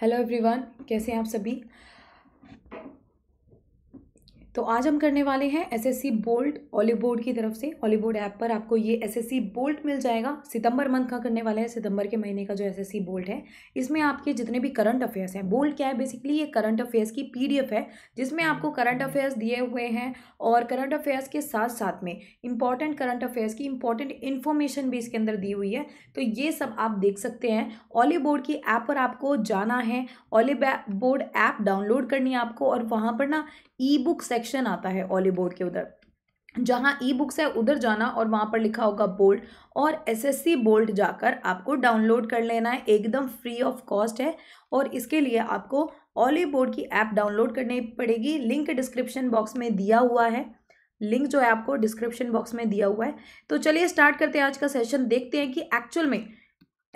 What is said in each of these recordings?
Hello everyone कैसे हैं आप सभी तो आज हम करने वाले हैं एसएससी बोल्ट ऑलिव बोर्ड की तरफ से ऑलिव बोर्ड ऐप पर आपको ये एसएससी बोल्ट मिल जाएगा सितंबर मंथ का करने वाले हैं सितंबर के महीने का जो एसएससी बोल्ट है इसमें आपके जितने भी करंट अफेयर्स हैं बोल्ट क्या है बेसिकली ये करंट अफेयर्स की एफ़ है जिसमें आपको करंट अफेयर्स दिए हुए हैं और करंट अफेयर्स के साथ साथ में इंपॉर्टेंट करंट अफेयर्स की इंपॉर्टेंट इन्फॉर्मेशन भी इसके अंदर दी हुई है तो ये सब आप देख सकते हैं ऑलिव बोर्ड की ऐप पर आपको जाना है ऑलिव बोर्ड ऐप डाउनलोड करनी है आपको और वहाँ पर ना ई बुक सेक्शन आता है ऑली बोर्ड के उधर जहाँ ई बुक्स है उधर जाना और वहाँ पर लिखा होगा बोल्ड और एसएससी बोल्ड जाकर आपको डाउनलोड कर लेना है एकदम फ्री ऑफ कॉस्ट है और इसके लिए आपको ऑली बोर्ड की ऐप डाउनलोड करनी पड़ेगी लिंक डिस्क्रिप्शन बॉक्स में दिया हुआ है लिंक जो है आपको डिस्क्रिप्शन बॉक्स में दिया हुआ है तो चलिए स्टार्ट करते हैं आज का सेशन देखते हैं कि एक्चुअल में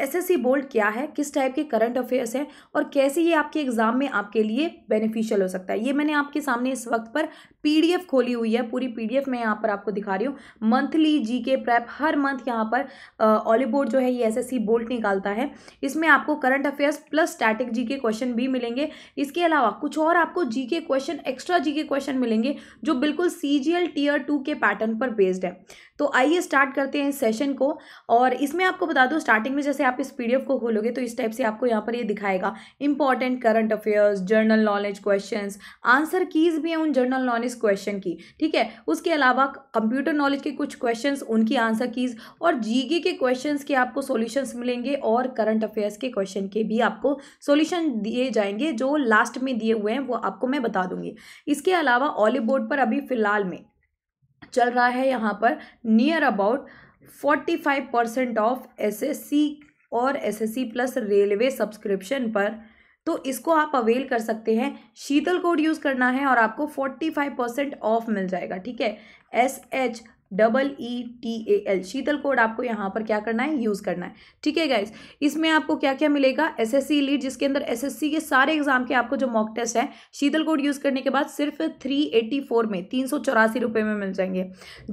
एसएससी बोर्ड क्या है किस टाइप के करंट अफेयर्स हैं और कैसे ये आपके एग्ज़ाम में आपके लिए बेनिफिशियल हो सकता है ये मैंने आपके सामने इस वक्त पर पीडीएफ खोली हुई है पूरी पीडीएफ मैं यहाँ पर आपको दिखा रही हूँ मंथली जीके प्रेप हर मंथ यहाँ पर ऑली बोर्ड जो है ये एसएससी बोर्ड निकालता है इसमें आपको current affairs plus static G question भी मिलेंगे इसके अलावा कुछ और आपको G question extra G question मिलेंगे जो बिल्कुल सी जी टीयर टू के पैटर्न पर बेस्ड है तो आइए स्टार्ट करते हैं इस सेशन को और इसमें आपको बता दूँ स्टार्टिंग में जैसे आप इस पी को खोलोगे तो इस टाइप से आपको यहाँ पर ये दिखाएगा important current affairs general knowledge question answer keys भी हैं उन जर्नल नॉलेज क्वेश्चन की ठीक है उसके अलावा कंप्यूटर नॉलेज के कुछ क्वेश्चन उनकी आंसर कीज और जी के क्वेश्चन के आपको सोल्यूशन मिलेंगे और करंट अफेयर्स के क्वेश्चन के भी आपको सोल्यूशन दिए जाएंगे जो लास्ट में दिए हुए हैं वो आपको मैं बता दूंगी इसके अलावा ऑलिव बोर्ड पर अभी फिलहाल में चल रहा है यहाँ पर near about forty five percent off SSC और एसएससी प्लस रेलवे सब्सक्रिप्शन पर तो इसको आप अवेल कर सकते हैं शीतल कोड यूज़ करना है और आपको फोर्टी फाइव परसेंट ऑफ मिल जाएगा ठीक है S H double E T A L Sheetal code आपको यहाँ पर क्या करना है यूज़ करना है ठीक है गाइज इसमें आपको क्या क्या मिलेगा एस एस सी लीड जिसके अंदर एस एस सी के सारे एग्जाम के आपको जो मॉक टेस्ट है शीतल कोड यूज़ करने के बाद सिर्फ थ्री एट्टी फोर में तीन सौ चौरासी रुपये में मिल जाएंगे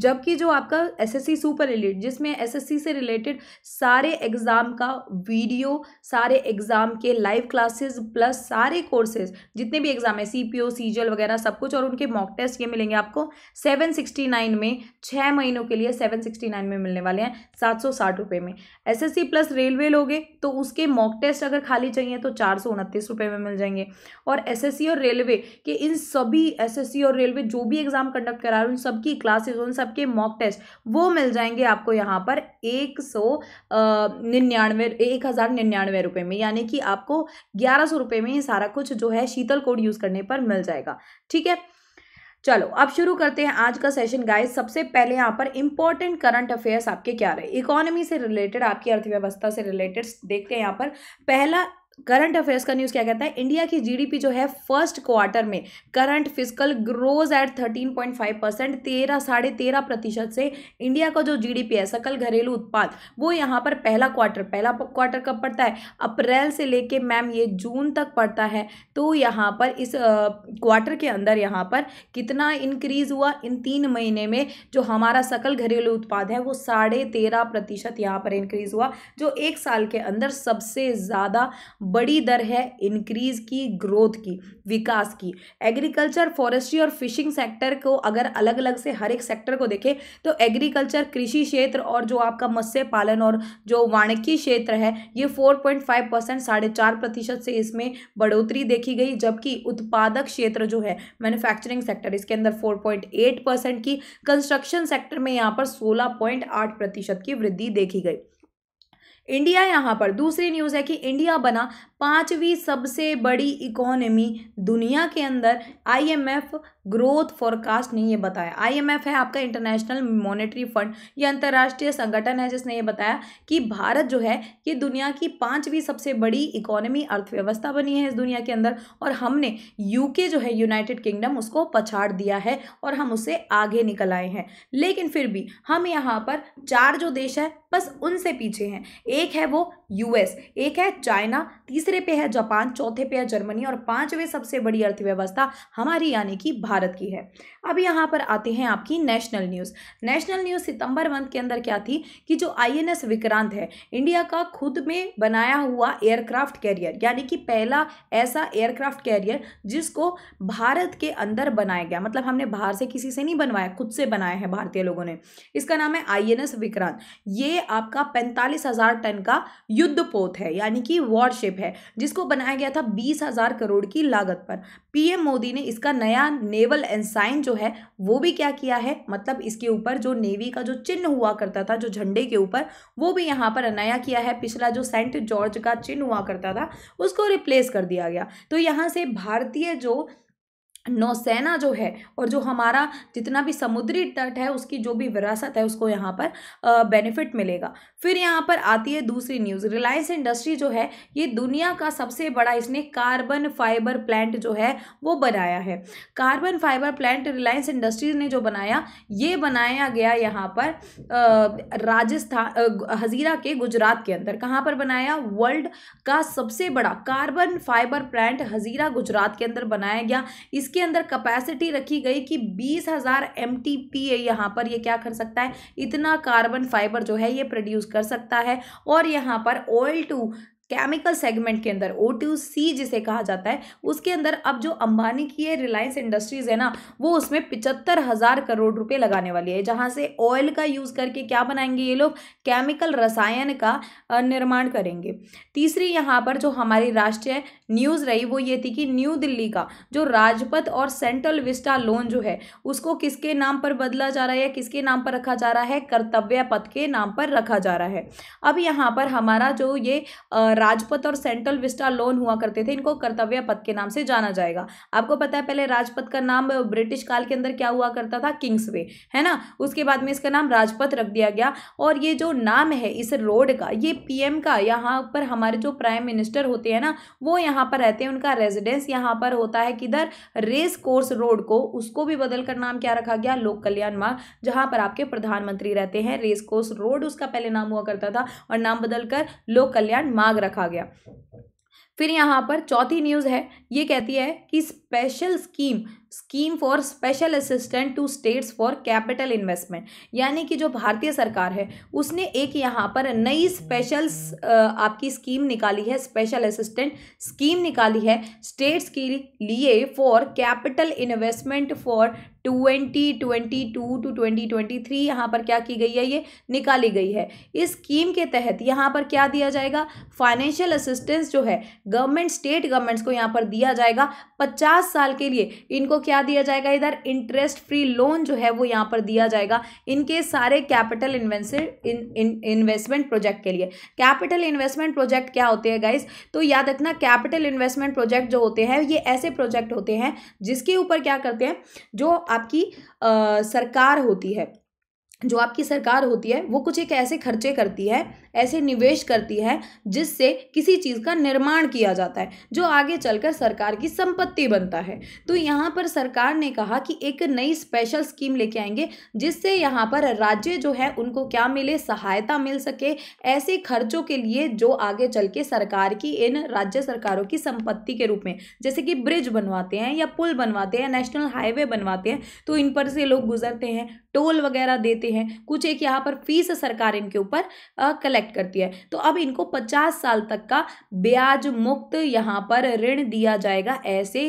जबकि जो आपका S S C super elite जिसमें एस एस सी से रिलेटेड सारे एग्ज़ाम का वीडियो सारे एग्ज़ाम के लाइव क्लासेस प्लस सारे कोर्सेज जितने भी एग्ज़ाम है सी पी ओ सी एल वगैरह सब कुछ और उनके मॉक टेस्ट ये मिलेंगे आपको सेवन सिक्सटी नाइन में छः महीनों के लिए सेवन सिक्सटी नाइन में मिलने वाले हैं सात सौ साठ रुपये में एसएससी प्लस रेलवे लोगे तो उसके मॉक टेस्ट अगर खाली चाहिए तो चार सौ उनतीस रुपये में मिल जाएंगे और एसएससी और रेलवे के इन सभी एसएससी और रेलवे जो भी एग्ज़ाम कंडक्ट करा रहे हैं उन सबकी क्लासेज उन सबके मॉक टेस्ट वो मिल जाएंगे आपको यहाँ पर एक सौ निन्यानवे एक हज़ार निन्यानवे रुपये में यानी कि आपको ग्यारह सौ रुपये में ये सारा कुछ जो है शीतल कोड यूज़ करने पर मिल जाएगा ठीक है चलो अब शुरू करते हैं आज का सेशन गाइस सबसे पहले यहाँ पर इंपॉर्टेंट करंट अफेयर्स आपके क्या रहे इकोनॉमी से रिलेटेड आपकी अर्थव्यवस्था से रिलेटेड देखते हैं यहाँ पर पहला करंट अफेयर्स का न्यूज़ क्या कहता है इंडिया की जीडीपी जो है फर्स्ट क्वार्टर में current physical grows at thirteen point five percent तेरह साढ़े तेरह प्रतिशत से इंडिया का जो जीडीपी है सकल घरेलू उत्पाद वो यहाँ पर पहला क्वार्टर पहला क्वार्टर कब पड़ता है अप्रैल से लेके मैम ये जून तक पड़ता है तो यहाँ पर इस क्वार्टर के अंदर यहाँ पर कितना इंक्रीज हुआ इन तीन महीने में जो हमारा सकल घरेलू उत्पाद है वो साढ़े तेरह प्रतिशत यहाँ पर इंक्रीज हुआ जो एक साल के अंदर सबसे ज़्यादा बड़ी दर है इंक्रीज की ग्रोथ की विकास की एग्रीकल्चर फॉरेस्ट्री और फिशिंग सेक्टर को अगर अलग अलग से हर एक सेक्टर को देखें तो एग्रीकल्चर कृषि क्षेत्र और जो आपका मत्स्य पालन और जो वाणिज्य क्षेत्र है ये फोर पॉइंट फाइव परसेंट साढ़े चार प्रतिशत से इसमें बढ़ोतरी देखी गई जबकि उत्पादक क्षेत्र जो है मैन्युफैक्चरिंग सेक्टर इसके अंदर फोर पॉइंट एट परसेंट की कंस्ट्रक्शन सेक्टर में यहाँ पर सोलह पॉइंट आठ प्रतिशत की वृद्धि देखी गई इंडिया यहां पर दूसरी न्यूज़ है कि इंडिया बना पांचवी सबसे बड़ी इकोनॉमी दुनिया के अंदर आईएमएफ ग्रोथ फॉरकास्ट ने ये बताया आईएमएफ है आपका इंटरनेशनल मॉनेटरी फंड ये अंतर्राष्ट्रीय संगठन है जिसने ये बताया कि भारत जो है ये दुनिया की पांचवी सबसे बड़ी इकोनॉमी अर्थव्यवस्था बनी है इस दुनिया के अंदर और हमने यूके जो है यूनाइटेड किंगडम उसको पछाड़ दिया है और हम उससे आगे निकल आए हैं लेकिन फिर भी हम यहाँ पर चार जो देश है बस उनसे पीछे हैं एक है वो यूएस एक है चाइना तीसरे तीसरे पे है जापान चौथे पे है जर्मनी और पांचवें सबसे बड़ी अर्थव्यवस्था हमारी यानी कि भारत की है अब यहाँ पर आते हैं आपकी नेशनल न्यूज़ नेशनल न्यूज़ सितंबर मंथ के अंदर क्या थी कि जो आई विक्रांत है इंडिया का खुद में बनाया हुआ एयरक्राफ्ट कैरियर यानी कि पहला ऐसा एयरक्राफ्ट कैरियर जिसको भारत के अंदर बनाया गया मतलब हमने बाहर से किसी से नहीं बनवाया खुद से बनाया है भारतीय लोगों ने इसका नाम है आई विक्रांत ये आपका पैंतालीस हजार टन का युद्ध पोत है यानी कि वॉरशिप है जिसको बनाया गया था बीस हज़ार करोड़ की लागत पर पीएम मोदी ने इसका नया नेवल एंसाइन जो है वो भी क्या किया है मतलब इसके ऊपर जो नेवी का जो चिन्ह हुआ करता था जो झंडे के ऊपर वो भी यहाँ पर नया किया है पिछला जो सेंट जॉर्ज का चिन्ह हुआ करता था उसको रिप्लेस कर दिया गया तो यहाँ से भारतीय जो नौसेना जो है और जो हमारा जितना भी समुद्री तट है उसकी जो भी विरासत है उसको यहाँ पर बेनिफिट मिलेगा फिर यहाँ पर आती है दूसरी न्यूज़ रिलायंस इंडस्ट्री जो है ये दुनिया का सबसे बड़ा इसने कार्बन फाइबर प्लांट जो है वो बनाया है carbon fibre plant Reliance Industries ने जो बनाया ये बनाया गया यहाँ पर राजस्थान हजीरा के गुजरात के अंदर कहाँ पर बनाया वर्ल्ड का सबसे बड़ा carbon fibre plant Hazira Gujarat के अंदर बनाया गया इसके अंदर कैपेसिटी रखी गई कि बीस हज़ार एम टी पी यहाँ पर ये क्या कर सकता है इतना कार्बन फाइबर जो है ये प्रोड्यूस कर सकता है और यहाँ पर ऑयल टू केमिकल सेगमेंट के अंदर ओ सी जिसे कहा जाता है उसके अंदर अब जो अंबानी की है रिलायंस इंडस्ट्रीज़ है ना वो उसमें पिचहत्तर हज़ार करोड़ रुपए लगाने वाली है जहाँ से ऑयल का यूज़ करके क्या बनाएंगे ये लोग केमिकल रसायन का निर्माण करेंगे तीसरी यहाँ पर जो हमारी राष्ट्रीय न्यूज़ रही वो ये थी कि न्यू दिल्ली का जो राजपथ और सेंट्रल विस्टा लोन जो है उसको किसके नाम पर बदला जा रहा है या किसके नाम पर रखा जा रहा है कर्तव्य पथ के नाम पर रखा जा रहा है अब यहाँ पर हमारा जो ये राजपथ और सेंट्रल विस्टा लोन हुआ करते थे इनको कर्तव्य पथ के नाम से जाना जाएगा आपको पता है पहले राजपथ का नाम ब्रिटिश काल के अंदर क्या हुआ करता था किंग्सवे है ना उसके बाद में इसका नाम राजपथ रख दिया गया और ये जो नाम है इस रोड का ये पीएम का यहाँ पर हमारे जो प्राइम मिनिस्टर होते हैं ना वो यहाँ पर रहते हैं उनका रेजिडेंस यहाँ पर होता है किधर रेस कोर्स रोड को उसको भी बदलकर नाम क्या रखा गया लोक कल्याण मार्ग जहाँ पर आपके प्रधानमंत्री रहते हैं रेस कोर्स रोड उसका पहले नाम हुआ करता था और नाम बदलकर लोक कल्याण मार्ग रखा गया फिर यहाँ पर चौथी न्यूज़ है ये कहती है कि special scheme scheme for special assistant to states for capital investment यानी कि जो भारतीय सरकार है उसने एक यहाँ पर नई स्पेशल आपकी स्कीम निकाली है स्पेशल असिस्टेंट स्कीम निकाली है स्टेट्स के लिए for capital investment for twenty twenty two to twenty twenty three यहाँ पर क्या की गई है ये निकाली गई है इस स्कीम के तहत यहाँ पर क्या दिया जाएगा फाइनेंशियल असिस्टेंस जो है गवर्नमेंट स्टेट गवर्नमेंट्स को यहाँ पर दिया जाएगा पचास साल के लिए इनको क्या दिया जाएगा इधर इंटरेस्ट फ्री लोन जो है वो यहाँ पर दिया जाएगा इनके सारे कैपिटल इन्वेस्टमेंट इन्वेस्टमेंट प्रोजेक्ट के लिए कैपिटल इन्वेस्टमेंट प्रोजेक्ट क्या होते हैं गाइज़ तो याद रखना कैपिटल इन्वेस्टमेंट प्रोजेक्ट जो होते हैं ये ऐसे प्रोजेक्ट होते हैं जिसके ऊपर क्या करते हैं जो आपकी सरकार होती है जो आपकी सरकार होती है वो कुछ एक ऐसे खर्चे करती है ऐसे निवेश करती है जिससे किसी चीज़ का निर्माण किया जाता है जो आगे चलकर सरकार की संपत्ति बनता है तो यहाँ पर सरकार ने कहा कि एक नई स्पेशल स्कीम लेके आएंगे जिससे यहाँ पर राज्य जो है उनको क्या मिले सहायता मिल सके ऐसे खर्चों के लिए जो आगे चल के सरकार की इन राज्य सरकारों की संपत्ति के रूप में जैसे कि ब्रिज बनवाते हैं या पुल बनवाते हैं नेशनल हाईवे बनवाते हैं तो इन पर से लोग गुजरते हैं टोल वगैरह देते हैं कुछ एक यहाँ पर फीस सरकार इनके ऊपर कलेक्ट करती है तो अब इनको पचास साल तक का ब्याज मुक्त यहाँ पर ऋण दिया जाएगा ऐसे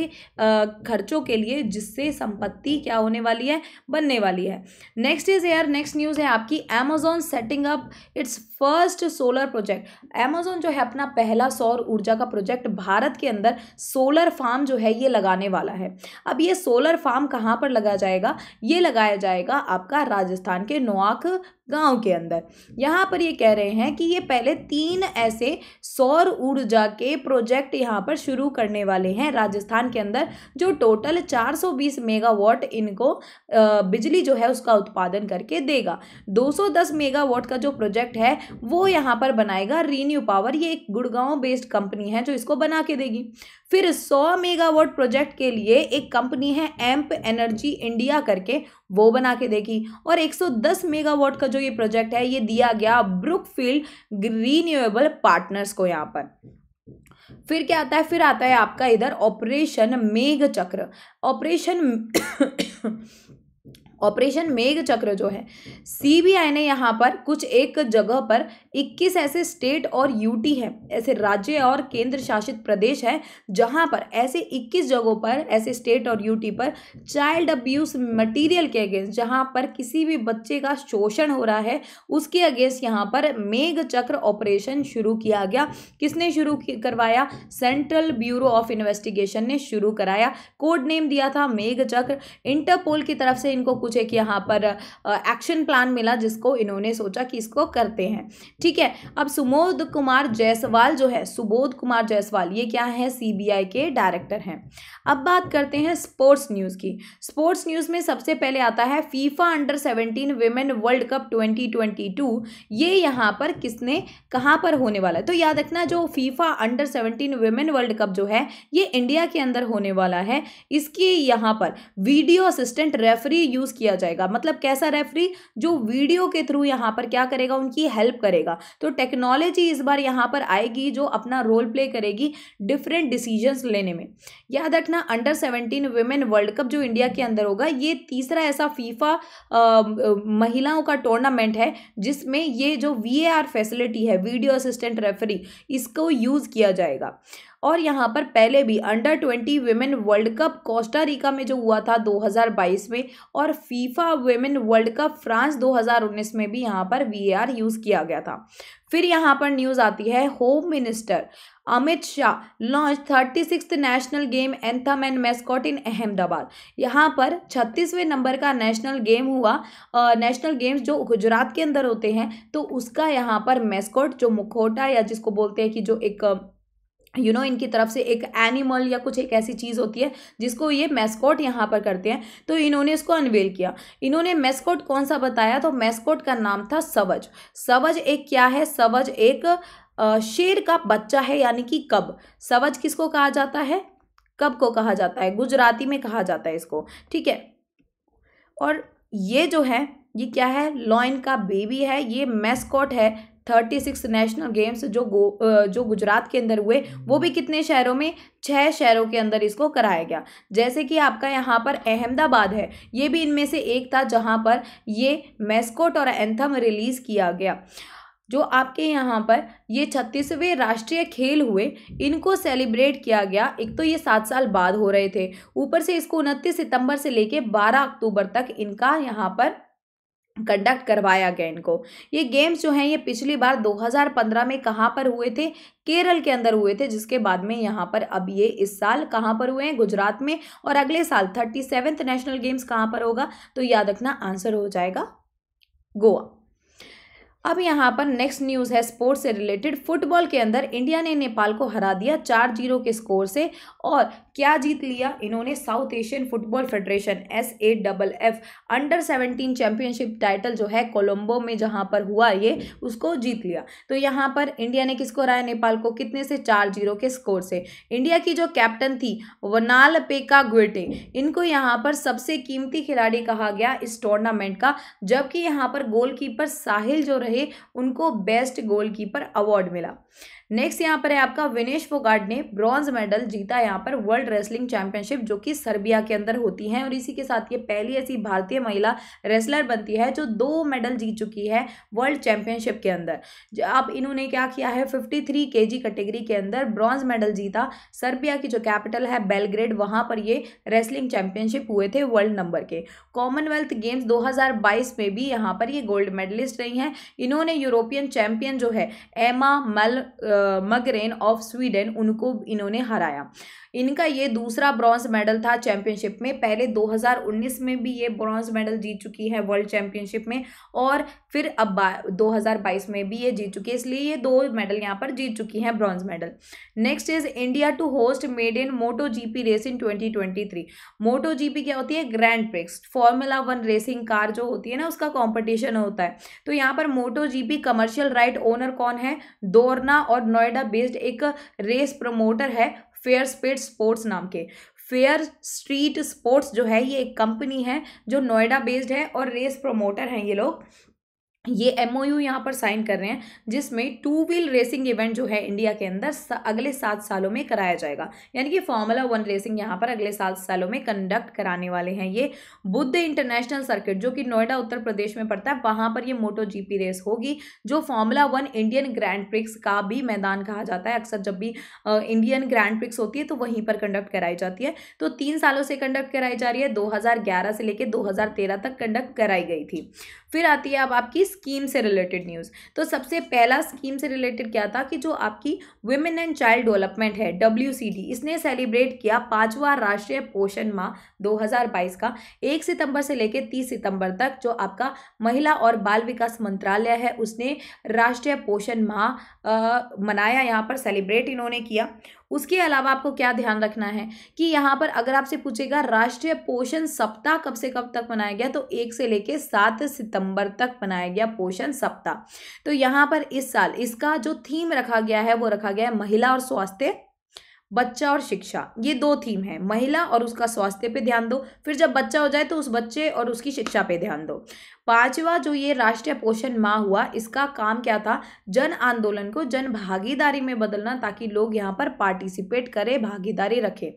खर्चों के लिए जिससे संपत्ति क्या होने वाली है बनने वाली है next is air next news है आपकी Amazon setting up its first solar project Amazon जो है अपना पहला सौर ऊर्जा का प्रोजेक्ट भारत के अंदर सोलर फार्म जो है ये लगाने वाला है अब ये सोलर फार्म कहाँ पर लगाया जाएगा ये लगाया जाएगा आपका राजस्थान के नोआक गांव के अंदर यहाँ पर ये कह रहे हैं कि ये पहले तीन ऐसे सौर ऊर्जा के प्रोजेक्ट यहाँ पर शुरू करने वाले हैं राजस्थान के अंदर जो टोटल 420 मेगावाट इनको बिजली जो है उसका उत्पादन करके देगा 210 मेगावाट का जो प्रोजेक्ट है वो यहाँ पर बनाएगा रीन्यू पावर ये एक गुड़गांव बेस्ड कंपनी है जो इसको बना के देगी फिर 100 मेगावाट प्रोजेक्ट के लिए एक कंपनी है एम्प एनर्जी इंडिया करके वो बना के देखी और 110 मेगावाट का जो ये प्रोजेक्ट है ये दिया गया ब्रुकफील्ड रीन्यूएबल पार्टनर्स को यहाँ पर फिर क्या आता है फिर आता है आपका इधर ऑपरेशन मेघ चक्र ऑपरेशन ऑपरेशन मेघ चक्र जो है सीबीआई ने यहाँ पर कुछ एक जगह पर 21 ऐसे स्टेट और यूटी है ऐसे राज्य और केंद्र शासित प्रदेश है जहाँ पर ऐसे 21 जगहों पर ऐसे स्टेट और यूटी पर चाइल्ड अब्यूज मटीरियल के अगेंस्ट जहाँ पर किसी भी बच्चे का शोषण हो रहा है उसके अगेंस्ट यहाँ पर मेघ चक्र ऑपरेशन शुरू किया गया किसने शुरू करवाया सेंट्रल ब्यूरो ऑफ इन्वेस्टिगेशन ने शुरू कराया कोड नेम दिया था मेघ चक्र इंटरपोल की तरफ से इनको कुछ कुछ एक यहाँ पर एक्शन प्लान मिला जिसको इन्होंने सोचा कि इसको करते हैं ठीक है अब सुबोध कुमार जायसवाल जो है सुबोध कुमार जायसवाल ये क्या है सी के डायरेक्टर हैं अब बात करते हैं स्पोर्ट्स न्यूज़ की स्पोर्ट्स न्यूज़ में सबसे पहले आता है FIFA under seventeen women world cup twenty twenty two ये यहाँ पर किसने कहाँ पर होने वाला है तो याद रखना जो FIFA under seventeen women world cup जो है ये इंडिया के अंदर होने वाला है इसकी यहाँ पर वीडियो असिस्टेंट रेफरी यूज़ किया जाएगा मतलब कैसा रेफरी जो वीडियो के थ्रू यहाँ पर क्या करेगा उनकी हेल्प करेगा तो टेक्नोलॉजी इस बार यहाँ पर आएगी जो अपना रोल प्ले करेगी डिफरेंट डिसीजन लेने में याद रखना under seventeen women world cup जो इंडिया के अंदर होगा ये तीसरा ऐसा फीफा महिलाओं का टूर्नामेंट है जिसमें ये जो वी फैसिलिटी है वीडियो असिस्टेंट रेफरी इसको यूज़ किया जाएगा और यहाँ पर पहले भी under twenty women world cup Rica में जो हुआ था 2022 में और FIFA women world cup France 2019 में भी यहाँ पर वी यूज़ किया गया था फिर यहाँ पर न्यूज़ आती है home minister Amit Shah launch thirty six national game anthem and mascot in Ahmedabad यहाँ पर छत्तीसवें नंबर का नेशनल गेम हुआ आ, नेशनल गेम्स जो गुजरात के अंदर होते हैं तो उसका यहाँ पर मैस्कॉट जो मुखोटा या जिसको बोलते हैं कि जो एक यू you नो know, इनकी तरफ से एक एनिमल या कुछ एक ऐसी चीज़ होती है जिसको ये मैस्कॉट यहाँ पर करते हैं तो इन्होंने इसको अनवेल किया इन्होंने मैस्कॉट कौन सा बताया तो मैस्कॉट का नाम था सवज सवज एक क्या है सवज एक शेर का बच्चा है यानी कि कब सवज किसको कहा जाता है कब को कहा जाता है गुजराती में कहा जाता है इसको ठीक है और ये जो है ये क्या है लॉइन का बेबी है ये मैस्कॉट है थर्टी सिक्स नेशनल गेम्स जो गो जो गुजरात के अंदर हुए वो भी कितने शहरों में छः शहरों के अंदर इसको कराया गया जैसे कि आपका यहाँ पर अहमदाबाद है ये भी इनमें से एक था जहाँ पर ये मेस्कोट और एंथम रिलीज़ किया गया जो आपके यहाँ पर ये छत्तीसवें राष्ट्रीय खेल हुए इनको सेलिब्रेट किया गया एक तो ये सात साल बाद हो रहे थे ऊपर से इसको उनतीस सितंबर से लेके बारह अक्टूबर तक इनका यहाँ पर कंडक्ट करवाया गया इनको ये गेम्स जो हैं ये पिछली बार 2015 में कहाँ पर हुए थे केरल के अंदर हुए थे जिसके बाद में यहाँ पर अब ये इस साल कहाँ पर हुए हैं गुजरात में और अगले साल थर्टी सेवेंथ नेशनल गेम्स कहाँ पर होगा तो याद रखना आंसर हो जाएगा गोवा अब यहाँ पर नेक्स्ट न्यूज़ है स्पोर्ट्स से रिलेटेड फुटबॉल के अंदर इंडिया ने नेपाल को हरा दिया चार जीरो के स्कोर से और क्या जीत लिया इन्होंने South Asian football Federation S A double F under seventeen championship title जो है कोलंबो में जहाँ पर हुआ ये उसको जीत लिया तो यहाँ पर इंडिया ने किसको हराया नेपाल को कितने से चार जीरो के स्कोर से इंडिया की जो कैप्टन थी वनाल पेका ग्वेटे इनको यहाँ पर सबसे कीमती खिलाड़ी कहा गया इस टूर्नामेंट का जबकि यहाँ पर गोलकीपर साहिल जो रहे रहे उनको बेस्ट गोलकीपर अवार्ड मिला नेक्स्ट यहाँ पर है आपका विनेश फोगाट ने ब्रॉन्ज मेडल जीता यहाँ पर वर्ल्ड रेसलिंग चैंपियनशिप जो कि सर्बिया के अंदर होती है और इसी के साथ ये पहली ऐसी भारतीय महिला रेसलर बनती है जो दो मेडल जीत चुकी है वर्ल्ड चैंपियनशिप के अंदर अब इन्होंने क्या किया है फिफ्टी थ्री के जी कैटेगरी के अंदर ब्रॉन्ज मेडल जीता सर्बिया की जो कैपिटल है बेलग्रेड वहाँ पर ये रेसलिंग चैंपियनशिप हुए थे वर्ल्ड नंबर के कॉमनवेल्थ गेम्स बाईस में भी यहाँ पर ये गोल्ड मेडलिस्ट रही हैं इन्होंने यूरोपियन चैंपियन जो है एमा मल मगरेन ऑफ स्वीडन उनको इन्होंने हराया इनका ये दूसरा ब्रॉन्ज मेडल था चैंपियनशिप में पहले 2019 में भी ये ब्रॉन्ज मेडल जीत चुकी है वर्ल्ड चैंपियनशिप में और फिर अब 2022 में भी ये जीत चुकी है इसलिए ये दो मेडल यहाँ पर जीत चुकी हैं bronze medal next is India to host made in Moto GP race in twenty Moto GP क्या होती है grand prix formula one racing car जो होती है ना उसका कॉम्पिटिशन होता है तो यहाँ पर Moto GP commercial right owner कौन है दोरना और नोएडा बेस्ड एक रेस प्रमोटर है फेयर स्पेट स्पोर्ट्स नाम के फेयर स्ट्रीट स्पोर्ट्स जो है ये एक कंपनी है जो नोएडा बेस्ड है और रेस प्रोमोटर हैं ये लोग ये एम ओ यू यहाँ पर साइन कर रहे हैं जिसमें टू व्हील रेसिंग इवेंट जो है इंडिया के अंदर अगले सात सालों में कराया जाएगा यानी कि फॉर्मूला वन रेसिंग यहाँ पर अगले सात सालों में कंडक्ट कराने वाले हैं ये बुद्ध इंटरनेशनल सर्किट जो कि नोएडा उत्तर प्रदेश में पड़ता है वहाँ पर ये मोटो जीपी रेस होगी जो formula one Indian grand prix का भी मैदान कहा जाता है अक्सर जब भी इंडियन ग्रैंड प्रिक्स होती है तो वहीं पर कंडक्ट कराई जाती है तो तीन सालों से कंडक्ट कराई जा रही है दो से लेकर दो तक कंडक्ट कराई गई थी फिर आती है अब आपकी स्कीम से रिलेटेड न्यूज़ तो सबसे पहला स्कीम से रिलेटेड क्या था कि जो आपकी वुमेन एंड चाइल्ड डेवलपमेंट है डब्ल्यू इसने सेलिब्रेट किया पाँचवा राष्ट्रीय पोषण माह 2022 का एक सितंबर से लेकर तीस सितंबर तक जो आपका महिला और बाल विकास मंत्रालय है उसने राष्ट्रीय पोषण माह मनाया यहाँ पर सेलिब्रेट इन्होंने किया उसके अलावा आपको क्या ध्यान रखना है कि यहाँ पर अगर आपसे पूछेगा राष्ट्रीय पोषण सप्ताह कब से कब तक मनाया गया तो एक से लेकर सात सितंबर तक मनाया गया पोषण सप्ताह तो यहाँ पर इस साल इसका जो थीम रखा गया है वो रखा गया है महिला और स्वास्थ्य बच्चा और शिक्षा ये दो थीम है महिला और उसका स्वास्थ्य पे ध्यान दो फिर जब बच्चा हो जाए तो उस बच्चे और उसकी शिक्षा पे ध्यान दो पांचवा जो ये राष्ट्रीय पोषण माह हुआ इसका काम क्या था जन आंदोलन को जन भागीदारी में बदलना ताकि लोग यहाँ पर पार्टिसिपेट करें भागीदारी रखें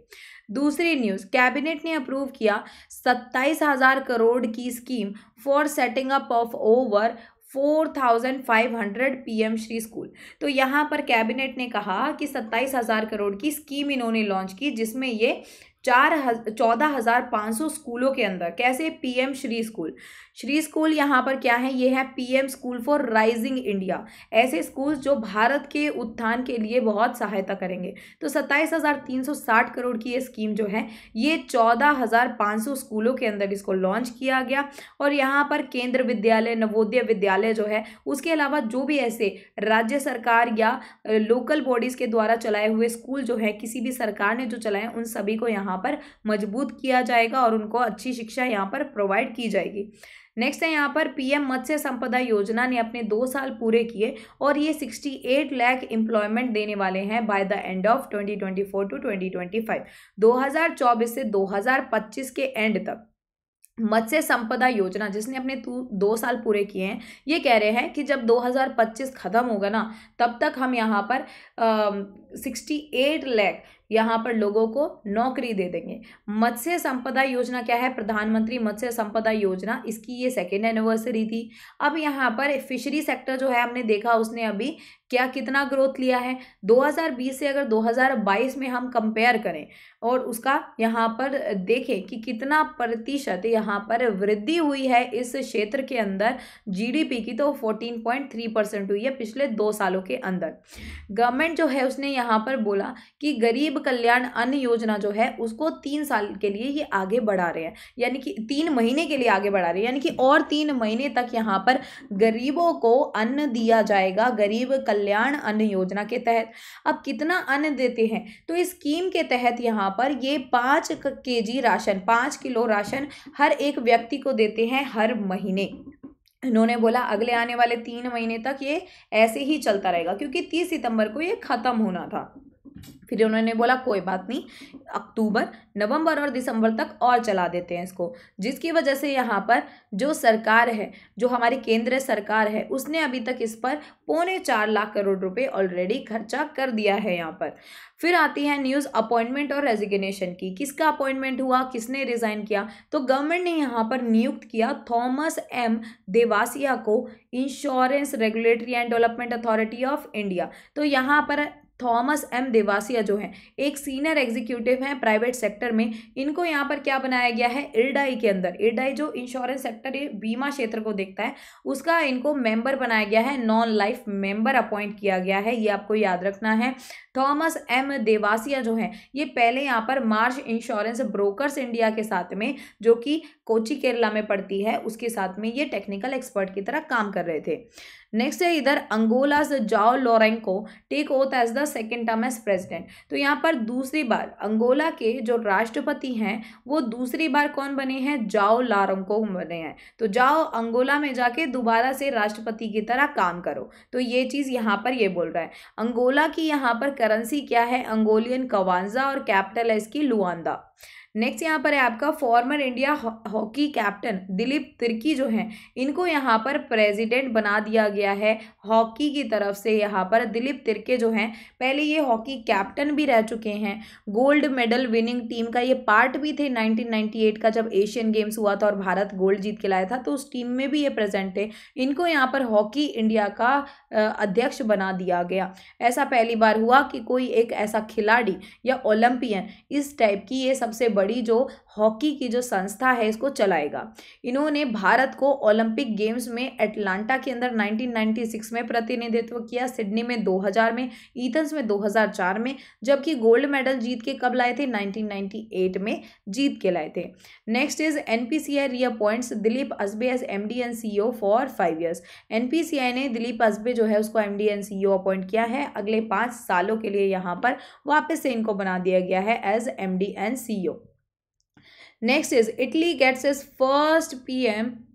दूसरी न्यूज़ कैबिनेट ने अप्रूव किया सत्ताईस हज़ार करोड़ की scheme for setting up of over four thousand five hundred P M Shri school तो यहाँ पर कैबिनेट ने कहा कि सत्ताईस हज़ार करोड़ की स्कीम इन्होंने लॉन्च की जिसमें ये चार हज चौदह हज़ार पाँच सौ स्कूलों के अंदर कैसे PM Shri school Shri school यहाँ पर क्या है ये है PM school for rising India ऐसे स्कूल जो भारत के उत्थान के लिए बहुत सहायता करेंगे तो सत्ताईस हज़ार तीन सौ साठ करोड़ की ये स्कीम जो है ये चौदह हज़ार पाँच सौ स्कूलों के अंदर इसको लॉन्च किया गया और यहाँ पर केंद्र विद्यालय नवोदय विद्यालय जो है उसके अलावा जो भी ऐसे राज्य सरकार या लोकल बॉडीज़ के द्वारा चलाए हुए स्कूल जो है किसी भी सरकार ने जो चलाए उन सभी को यहाँ पर मजबूत किया जाएगा और उनको अच्छी शिक्षा यहाँ पर प्रोवाइड की जाएगी नेक्स्ट है यहाँ पर पीएम मत्स्य संपदा योजना ने अपने दो साल पूरे किए और ये सिक्सटी एट लाख एम्प्लॉयमेंट देने वाले हैं by the end of twenty twenty four to twenty twenty five दो हज़ार चौबीस से दो हज़ार पच्चीस के एंड तक मत्स्य संपदा योजना जिसने अपने दो साल पूरे किए हैं ये कह रहे हैं कि जब 2025 ख़त्म होगा ना तब तक हम यहाँ पर सिक्सटी एट लैख यहाँ पर लोगों को नौकरी दे देंगे मत्स्य संपदा योजना क्या है प्रधानमंत्री मत्स्य संपदा योजना इसकी ये सेकेंड एनिवर्सरी थी अब यहाँ पर फिशरी सेक्टर जो है हमने देखा उसने अभी क्या कितना ग्रोथ लिया है 2020 से अगर 2022 में हम कंपेयर करें और उसका यहाँ पर देखें कि कितना प्रतिशत यहाँ पर वृद्धि हुई है इस क्षेत्र के अंदर जीडीपी की तो 14.3 परसेंट हुई है पिछले दो सालों के अंदर गवर्नमेंट जो है उसने यहाँ पर बोला कि गरीब कल्याण अन्न योजना जो है उसको तीन साल के लिए ये आगे बढ़ा रहे हैं यानी कि तीन महीने के लिए आगे बढ़ा रहे हैं यानी कि और तीन महीने तक यहाँ पर गरीबों को अन्न दिया जाएगा गरीब कल्याण अन्न योजना के तहत अब कितना अन्न देते हैं तो इस स्कीम के तहत यहाँ पर ये पाँच के जी राशन पाँच किलो राशन हर एक व्यक्ति को देते हैं हर महीने इन्होंने बोला अगले आने वाले तीन महीने तक ये ऐसे ही चलता रहेगा क्योंकि तीस सितंबर को ये ख़त्म होना था फिर उन्होंने बोला कोई बात नहीं अक्टूबर नवंबर और दिसंबर तक और चला देते हैं इसको जिसकी वजह से यहाँ पर जो सरकार है जो हमारी केंद्र सरकार है उसने अभी तक इस पर पौने चार लाख करोड़ रुपए ऑलरेडी खर्चा कर दिया है यहाँ पर फिर आती है न्यूज़ अपॉइंटमेंट और रेजिग्नेशन की किसका अपॉइंटमेंट हुआ किसने रिज़ाइन किया तो गवर्नमेंट ने यहाँ पर नियुक्त किया थॉमस एम देवासिया को insurance regulatory and development authority of India तो यहाँ पर थॉमस एम देवासिया जो हैं एक सीनियर एग्जीक्यूटिव हैं प्राइवेट सेक्टर में इनको यहाँ पर क्या बनाया गया है इरडाई के अंदर इरडाई जो इंश्योरेंस सेक्टर है बीमा क्षेत्र को देखता है उसका इनको मेंबर बनाया गया है नॉन लाइफ मेंबर अपॉइंट किया गया है ये आपको याद रखना है थॉमस एम देवासिया जो हैं ये पहले यहाँ पर मार्च इंश्योरेंस ब्रोकरस इंडिया के साथ में जो कि कोची केरला में पड़ती है उसके साथ में ये टेक्निकल एक्सपर्ट की तरह काम कर रहे थे नेक्स्ट है इधर Angola's Joao Lourenco take oath as the second term as president तो यहाँ पर दूसरी बार अंगोला के जो राष्ट्रपति हैं वो दूसरी बार कौन बने हैं जाओ लारोंको बने हैं तो जाओ अंगोला में जाके दोबारा से राष्ट्रपति की तरह काम करो तो ये चीज़ यहाँ पर ये बोल रहा है अंगोला की यहाँ पर करेंसी क्या है अंगोलियन कवानजा और कैपिटल है इसकी लुआंदा नेक्स्ट यहाँ पर है आपका former India hockey captain Dilip Tirkey जो हैं इनको यहाँ पर प्रेसिडेंट बना दिया गया है हॉकी की तरफ से यहाँ पर दिलीप तिर्के जो हैं पहले ये हॉकी कैप्टन भी रह चुके हैं गोल्ड मेडल विनिंग टीम का ये पार्ट भी थे 1998 का जब एशियन गेम्स हुआ था और भारत गोल्ड जीत के लाया था तो उस टीम में भी ये प्रेजेंट थे इनको यहाँ पर हॉकी इंडिया का अध्यक्ष बना दिया गया ऐसा पहली बार हुआ कि कोई एक ऐसा खिलाड़ी या ओलंपियन इस टाइप की ये सबसे बड़ी बड़ी जो हॉकी की जो संस्था है इसको चलाएगा इन्होंने भारत को ओलंपिक गेम्स में एटलांटा के अंदर 1996 में प्रतिनिधित्व किया सिडनी में 2000 में ईथन्स में 2004 में जबकि गोल्ड मेडल जीत के कब लाए थे 1998 में जीत के लाए थे next is N P C I reappoints Dilip Asbe as M D and C O for five years N P C I ने दिलीप अजबे जो है उसको M D and C O appoint किया है अगले पाँच सालों के लिए यहाँ पर वापस से इनको बना दिया गया है as M D and C O Next is Italy gets its first PM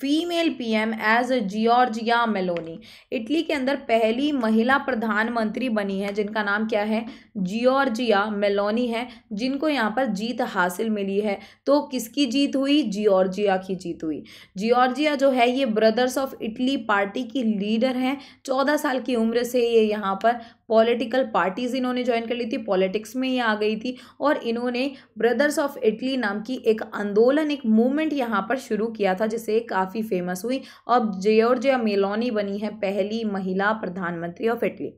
female PM as Giorgia Meloni Italy के अंदर पहली महिला प्रधानमंत्री बनी है जिनका नाम क्या है जियोर्जिया मेलोनी है जिनको यहाँ पर जीत हासिल मिली है तो किसकी जीत हुई जियोर्जिया की जीत हुई जियोर्जिया जो है ये ब्रदर्स ऑफ इटली पार्टी की लीडर हैं चौदह साल की उम्र से ये यहाँ पर पॉलिटिकल पार्टीज़ इन्होंने ज्वाइन कर ली थी पॉलिटिक्स में ये आ गई थी और इन्होंने ब्रदर्स ऑफ इटली नाम की एक आंदोलन एक मूवमेंट यहाँ पर शुरू किया था जिसे एक काफ़ी फेमस हुई अब जियोर्जिया मेलोनी बनी है पहली महिला प्रधानमंत्री ऑफ इटली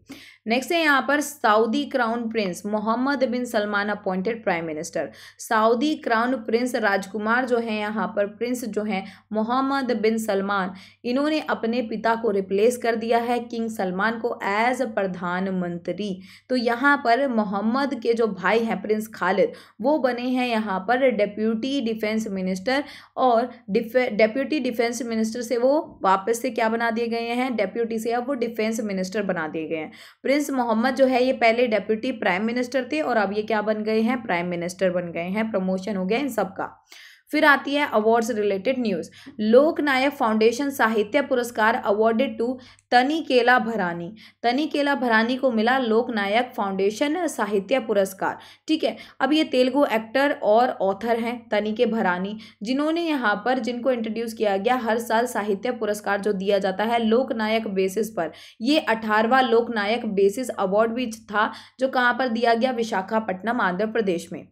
नेक्स्ट है यहाँ पर Saudi crown prince Mohammed bin Salman appointed prime minister Saudi crown prince राजकुमार जो है यहाँ पर प्रिंस जो है मोहम्मद बिन सलमान इन्होंने अपने पिता को रिप्लेस कर दिया है किंग सलमान को एज प्रधानमंत्री तो यहाँ पर मोहम्मद के जो भाई हैं प्रिंस खालिद वो बने हैं यहाँ पर डेप्यूटी डिफेंस मिनिस्टर और डेप्यूटी डिफेंस मिनिस्टर से वो वापस से क्या बना दिए गए हैं डेप्यूटी से अब वो डिफेंस मिनिस्टर बना दिए गए हैं प्रिंस मोहम्मद जो है ये पहले डेप्यूटी प्राइम मिनिस्टर थे और अब ये क्या बन गए हैं प्राइम मिनिस्टर बन गए हैं प्रमोशन हो गया इन सब का फिर आती है अवार्ड्स रिलेटेड न्यूज़ लोक नायक फाउंडेशन साहित्य पुरस्कार अवार्डेड टू तनी केला भरानी तनी केला भरानी को मिला लोक नायक फाउंडेशन साहित्य पुरस्कार ठीक है अब ये तेलुगु एक्टर और ऑथर हैं तनी के भरानी जिन्होंने यहाँ पर जिनको इंट्रोड्यूस किया गया हर साल साहित्य पुरस्कार जो दिया जाता है लोकनायक बेसिस पर ये अठारहवा लोकनायक बेसिस अवार्ड भी था जो कहाँ पर दिया गया विशाखापट्टनम आंध्र प्रदेश में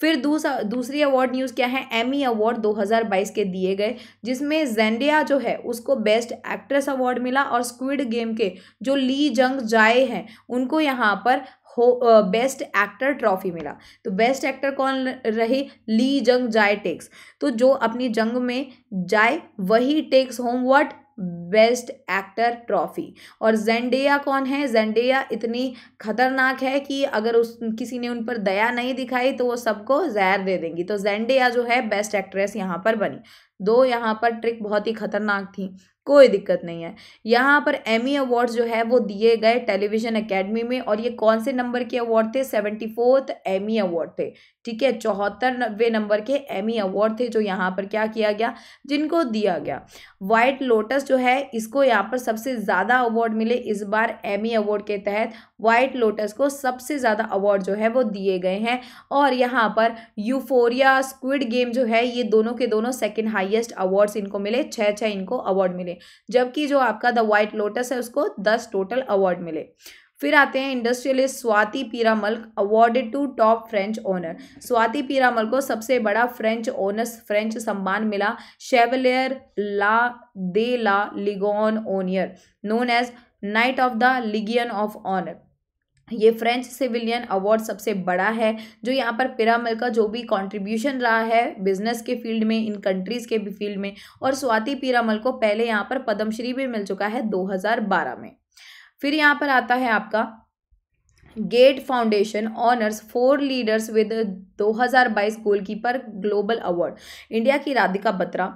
फिर दूसरा दूसरी अवार्ड न्यूज़ क्या है एमी अवार्ड 2022 के दिए गए जिसमें जेंडिया जो है उसको बेस्ट एक्ट्रेस अवार्ड मिला और स्क्विड गेम के जो ली जंग जाए हैं उनको यहाँ पर हो बेस्ट एक्टर ट्रॉफी मिला तो बेस्ट एक्टर कौन रहे ली जंग जाए टेक्स तो जो अपनी जंग में जाए वही takes home what best actor trophy और जेंडेया कौन है जेंडेया इतनी खतरनाक है कि अगर उस किसी ने उन पर दया नहीं दिखाई तो वो सबको जहर दे देंगी तो जेंडेया जो है बेस्ट एक्ट्रेस यहाँ पर बनी दो यहाँ पर ट्रिक बहुत ही खतरनाक थी कोई दिक्कत नहीं है यहाँ पर एमी अवार्ड्स जो है वो दिए गए टेलीविजन एकेडमी में और ये कौन से नंबर के अवार्ड थे सेवेंटी फोर्थ एमी अवार्ड थे ठीक है चौहत्तरवे नंबर के एमी अवार्ड थे जो यहाँ पर क्या किया गया जिनको दिया गया वाइट लोटस जो है इसको यहाँ पर सबसे ज़्यादा अवार्ड मिले इस बार एमी अवार्ड के तहत वाइट लोटस को सबसे ज़्यादा अवार्ड जो है वो दिए गए हैं और यहाँ पर यूफोरिया स्क्विड गेम जो है ये दोनों के दोनों सेकेंड हाइएस्ट अवार्ड्स इनको मिले छः छः इनको अवार्ड मिले जबकि जो आपका द वाइट लोटस है उसको दस टोटल अवार्ड मिले फिर आते हैं industrialist Swati Piramal awarded to top French honour Swati Piramal को सबसे बड़ा फ्रेंच ओनर्स फ्रेंच सम्मान मिला chevalier la de la legion honneur known as knight of the legion of honour ये फ्रेंच सिविलियन अवार्ड सबसे बड़ा है जो यहाँ पर पिरामल का जो भी कंट्रीब्यूशन रहा है बिजनेस के फील्ड में इन कंट्रीज़ के भी फील्ड में और स्वाति पिरामल को पहले यहाँ पर पद्मश्री भी मिल चुका है 2012 में फिर यहाँ पर आता है आपका Gate Foundation honours four leaders with 2022 goalkeeper global award India की Radhika Batra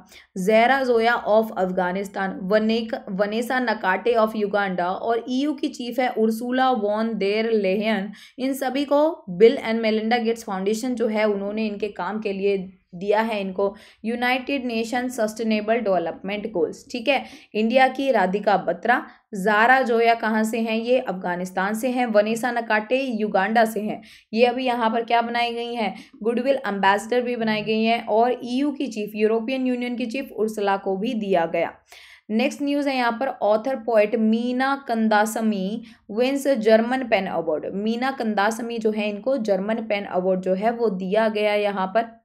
Zahra Joya of Afghanistan वनेक वनेसा नकाटे ऑफ युगांडा और ईयू e की चीफ है उर्सूला वॉन देर लेहन इन सभी को Bill and Melinda Gates Foundation जो है उन्होंने इनके काम के लिए दिया है इनको United Nation sustainable development goals ठीक है इंडिया की राधिका बत्रा जारा जोया कहाँ से हैं ये अफगानिस्तान से हैं वनीसा नकाटे युगांडा से हैं ये अभी यहाँ पर क्या बनाई गई हैं गुडविल अम्बेसडर भी बनाई गई हैं और ईयू e की चीफ यूरोपियन यूनियन की चीफ उर्सला को भी दिया गया नेक्स्ट न्यूज़ है यहाँ पर author poet Meena Kandasamy wins German PEN award Meena Kandasamy जो है इनको जर्मन पेन अवार्ड जो है वो दिया गया यहाँ पर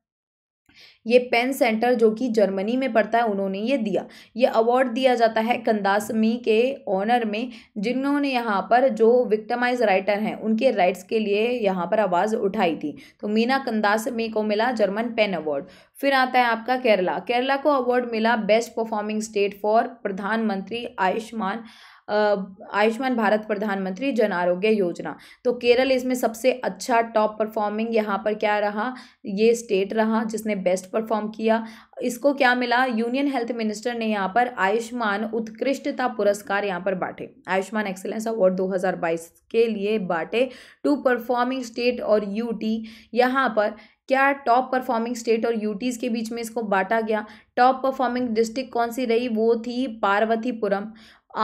ये पेन सेंटर जो कि जर्मनी में पड़ता है उन्होंने ये दिया ये अवार्ड दिया जाता है कंदासमी के ऑनर में जिन्होंने यहाँ पर जो विक्टमाइज राइटर हैं उनके राइट्स के लिए यहाँ पर आवाज़ उठाई थी तो मीना कंदासमी को मिला जर्मन पेन अवार्ड फिर आता है आपका केरला केरला को अवार्ड मिला बेस्ट परफॉर्मिंग स्टेट फॉर प्रधानमंत्री आयुष्मान आयुष्मान भारत प्रधानमंत्री जन आरोग्य योजना तो केरल इसमें सबसे अच्छा टॉप परफॉर्मिंग यहाँ पर क्या रहा ये स्टेट रहा जिसने बेस्ट परफॉर्म किया इसको क्या मिला यूनियन हेल्थ मिनिस्टर ने यहाँ पर आयुष्मान उत्कृष्टता पुरस्कार यहाँ पर बांटे आयुष्मान एक्सेलेंस अवार्ड 2022 के लिए बांटे टू परफॉर्मिंग स्टेट और यूटी यहाँ पर क्या टॉप परफॉर्मिंग स्टेट और यूटीज़ के बीच में इसको बांटा गया टॉप परफॉर्मिंग डिस्ट्रिक्ट कौन सी रही वो थी पार्वतीपुरम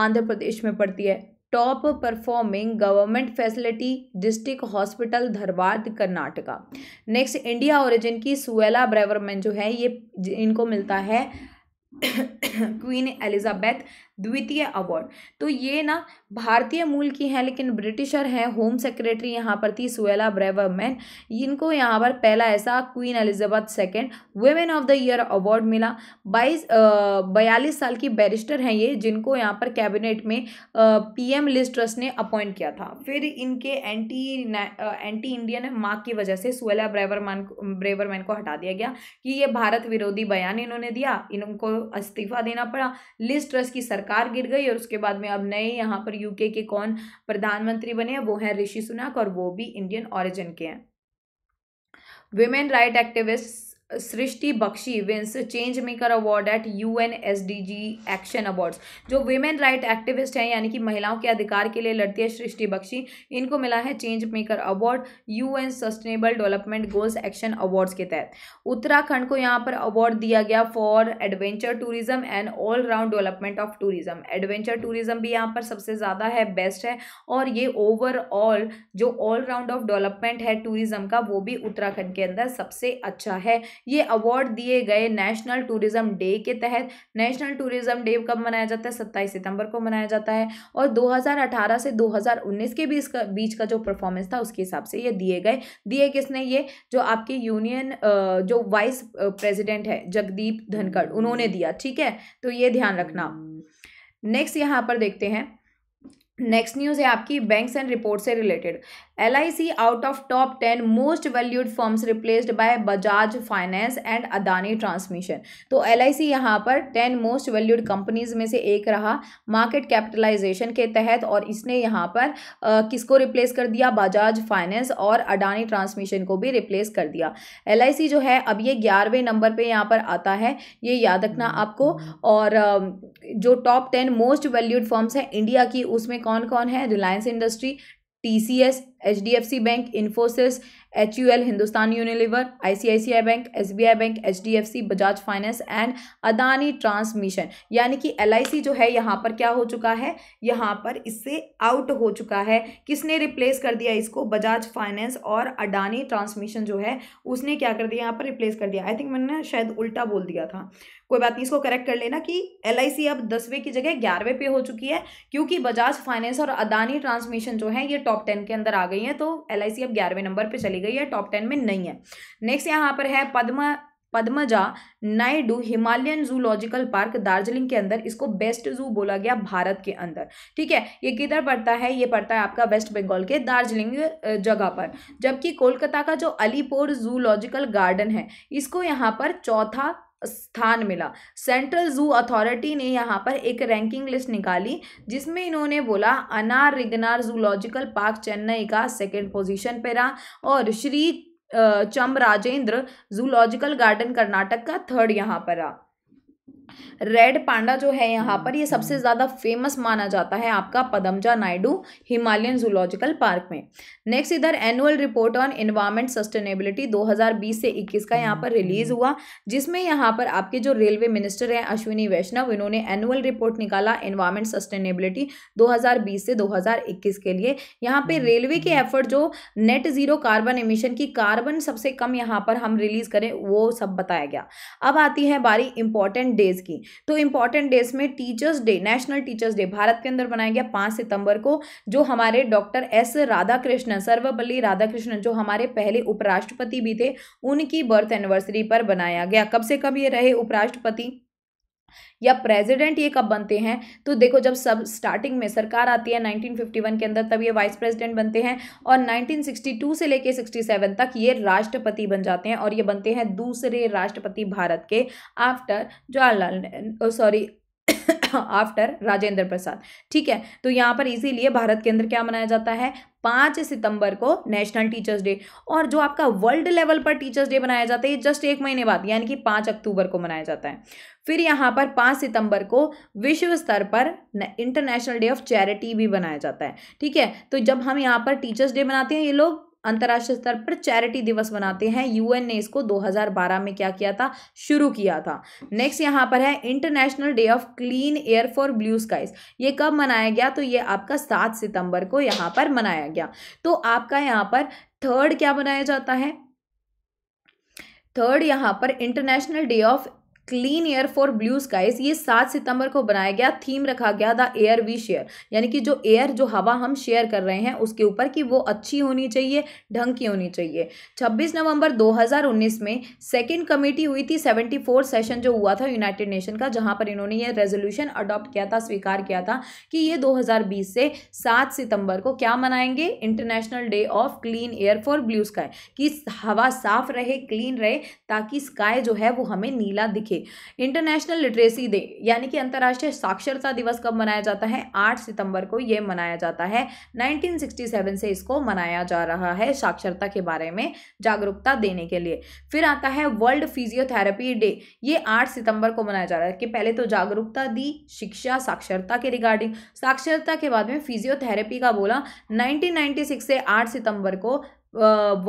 आंध्र प्रदेश में पड़ती है top performing government facility district hospital Dharwad Karnataka next India origin की सुएला ब्रेवरमैन जो है ये इनको मिलता है क्वीन एलिजाबेथ द्वितीय अवार्ड तो ये ना भारतीय मूल की हैं लेकिन ब्रिटिशर हैं होम सेक्रेटरी यहाँ पर थी सुएला ब्रेवरमैन इनको यहाँ पर पहला ऐसा Queen Elizabeth second women of the year award मिला बाईस बयालीस साल की बैरिस्टर हैं ये जिनको यहाँ पर कैबिनेट में पीएम लिस्ट ट्रस्ट ने अपॉइंट किया था फिर इनके एंटी एंटी इंडियन मार्क की वजह से सुएला ब्रेवरमैन ब्रेवरमैन को हटा दिया गया कि ये भारत विरोधी बयान इन्होंने दिया इनको इस्तीफा देना पड़ा लिस्ट ट्रस्ट की सरकार सरकार गिर गई और उसके बाद में अब नए यहाँ पर यूके के कौन प्रधानमंत्री बने हैं वो हैं ऋषि सुनाक और वो भी इंडियन ऑरिजिन के हैं women right activist Srishti Bakshi wins change maker award at U N S D G action awards जो वेमेन राइट एक्टिविस्ट हैं यानी कि महिलाओं के अधिकार के लिए लड़ती है सृष्टि बख्शी इनको मिला है change maker award U N sustainable development goals action awards के तहत उत्तराखंड को यहाँ पर अवार्ड दिया गया for adventure tourism and all round development of tourism adventure tourism भी यहाँ पर सबसे ज़्यादा है बेस्ट है और ये ओवरऑल जो ऑल राउंड ऑफ डेवलपमेंट है टूरिज्म का वो भी उत्तराखंड के अंदर सबसे अच्छा है ये अवार्ड दिए गए नेशनल टूरिज़्म डे के तहत नेशनल टूरिज़्म डे कब मनाया जाता है सत्ताईस सितंबर को मनाया जाता है और 2018 से 2019 के बीच का बीच का जो परफॉर्मेंस था उसके हिसाब से ये दिए गए दिए किसने ये जो आपके यूनियन जो वाइस प्रेसिडेंट है जगदीप धनखड़ उन्होंने दिया ठीक है तो ये ध्यान रखना नेक्स्ट हम्म। यहाँ पर देखते हैं नेक्स्ट न्यूज़ है आपकी बैंक्स एंड रिपोर्ट से related L I C out of top ten most valued firms replaced by Bajaj finance and Adani Transmission तो एल आई सी यहाँ पर टेन मोस्ट वैल्यूड कंपनीज में से एक रहा मार्केट कैपिटलाइजेशन के तहत और इसने यहाँ पर आ, किसको रिप्लेस कर दिया बजाज फाइनेंस और अडानी ट्रांसमिशन को भी रिप्लेस कर दिया एल आई सी जो है अब ये ग्यारहवें नंबर पर यहाँ पर आता है ये याद रखना आपको और जो top ten most valued firms हैं इंडिया की उसमें कौन कौन है Reliance industry T C S H D F C bank Infosys H U L Hindustan Unilever I C I C I bank S B I bank H D F C Bajaj finance and Adani transmission यानी कि L I सी जो है यहाँ पर क्या हो चुका है यहाँ पर इससे आउट हो चुका है किसने रिप्लेस कर दिया इसको बजाज फाइनेंस और अडानी ट्रांसमिशन जो है उसने क्या कर दिया यहाँ पर रिप्लेस कर दिया आई थिंक मैंने शायद उल्टा बोल दिया था कोई बात नहीं इसको करेक्ट कर लेना कि एल अब दसवें की जगह ग्यारहवें पे हो चुकी है क्योंकि बजाज फाइनेंस और अदानी ट्रांसमिशन जो है ये टॉप टेन के अंदर आ गई है तो एल अब ग्यारहवें नंबर पर चली गई है टॉप टेन में नहीं है नेक्स्ट यहाँ पर है Padma Padmaja Naidu Himalayan zoological park Darjeeling के अंदर इसको बेस्ट जू बोला गया भारत के अंदर ठीक है ये किधर पड़ता है ये पड़ता है आपका वेस्ट बंगाल के दार्जिलिंग जगह पर जबकि कोलकाता का जो अलीपुर जूलॉजिकल गार्डन है इसको यहाँ पर चौथा स्थान मिला सेंट्रल जू अथॉरिटी ने यहाँ पर एक रैंकिंग लिस्ट निकाली जिसमें इन्होंने बोला अनार रिगनार जूलॉजिकल पार्क चेन्नई का सेकेंड पोजीशन पर रहा और श्री चम राजेंद्र जूलॉजिकल गार्डन कर्नाटक का थर्ड यहाँ पर रहा रेड पांडा जो है यहाँ पर ये सबसे ज़्यादा फेमस माना जाता है आपका Padmaja Naidu Himalayan zoological park में नेक्स्ट इधर annual report on environment sustainability 2020 से 21 का यहाँ पर रिलीज़ हुआ जिसमें यहाँ पर आपके जो रेलवे मिनिस्टर हैं अश्विनी वैष्णव इन्होंने एनुअल रिपोर्ट निकाला एनवायरमेंट सस्टेनेबिलिटी दो से दो के लिए यहाँ पर रेलवे के एफर्ट जो नेट ज़ीरो कार्बन एमिशन की कार्बन सबसे कम यहाँ पर हम रिलीज़ करें वो सब बताया गया अब आती है बारी इंपॉर्टेंट डेज की तो इंपॉर्टेंट डेज में teachers day national teachers day Bharat के अंदर बनाया गया पांच सितंबर को जो हमारे डॉक्टर एस राधाकृष्णन सर्वपल्ली राधाकृष्णन जो हमारे पहले उपराष्ट्रपति भी थे उनकी बर्थ एनिवर्सरी पर बनाया गया कब से कब ये रहे उपराष्ट्रपति या प्रेसिडेंट ये कब बनते हैं तो देखो जब सब स्टार्टिंग में सरकार आती है 1951 के अंदर तब ये वाइस प्रेसिडेंट बनते हैं और 1962 से लेके 67 तक ये राष्ट्रपति बन जाते हैं और ये बनते हैं दूसरे राष्ट्रपति भारत के after Jawaharlal sorry after Rajendra Prasad ठीक है तो यहाँ पर इसीलिए भारत के अंदर क्या मनाया जाता है पाँच सितंबर को नेशनल टीचर्स डे और जो आपका वर्ल्ड लेवल पर टीचर्स डे मनाया जाता है जस्ट एक महीने बाद यानी कि पाँच अक्टूबर को मनाया जाता है फिर यहाँ पर पाँच सितंबर को विश्व स्तर पर इंटरनेशनल डे ऑफ चैरिटी भी मनाया जाता है ठीक है तो जब हम यहाँ पर टीचर्स डे मनाते हैं ये लोग अंतर्राष्ट्रीय स्तर पर चैरिटी दिवस मनाते हैं यूएन ने इसको 2012 में क्या किया था शुरू किया था नेक्स्ट यहाँ पर है international day of clean air for blue skies ये कब मनाया गया तो ये आपका सात सितंबर को यहाँ पर मनाया गया तो आपका यहाँ पर थर्ड क्या मनाया जाता है थर्ड यहाँ पर international day of clean air for blue skies ये सात सितंबर को बनाया गया थीम रखा गया द एयर वी शेयर यानी कि जो एयर जो हवा हम शेयर कर रहे हैं उसके ऊपर कि वो अच्छी होनी चाहिए ढंग की होनी चाहिए 26 नवंबर 2019 में सेकंड कमेटी हुई थी 74 सेशन जो हुआ था यूनाइटेड नेशन का जहां पर इन्होंने ये रेजोल्यूशन अडॉप्ट किया था स्वीकार किया था कि ये बीस से सात सितंबर को क्या मनाएंगे international day of clean air for blue sky कि हवा साफ रहे क्लीन रहे ताकि स्काई जो है वो हमें नीला दिखे देखिए इंटरनेशनल लिटरेसी डे यानी कि अंतर्राष्ट्रीय साक्षरता दिवस कब मनाया जाता है आठ सितंबर को यह मनाया जाता है 1967 से इसको मनाया जा रहा है साक्षरता के बारे में जागरूकता देने के लिए फिर आता है वर्ल्ड फिजियोथेरेपी डे ये आठ सितंबर को मनाया जा रहा है कि पहले तो जागरूकता दी शिक्षा साक्षरता के रिगार्डिंग साक्षरता के बाद में फिजियोथेरेपी का बोला 1996 से 8 सितंबर को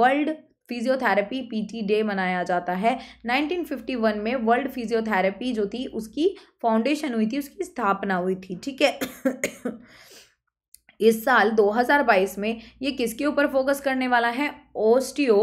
वर्ल्ड फिजियोथेरेपी पीटी डे मनाया जाता है 1951 में वर्ल्ड फिजियोथेरेपी जो थी उसकी फाउंडेशन हुई थी उसकी स्थापना हुई थी ठीक है इस साल 2022 में ये किसके ऊपर फोकस करने वाला है ओस्टियो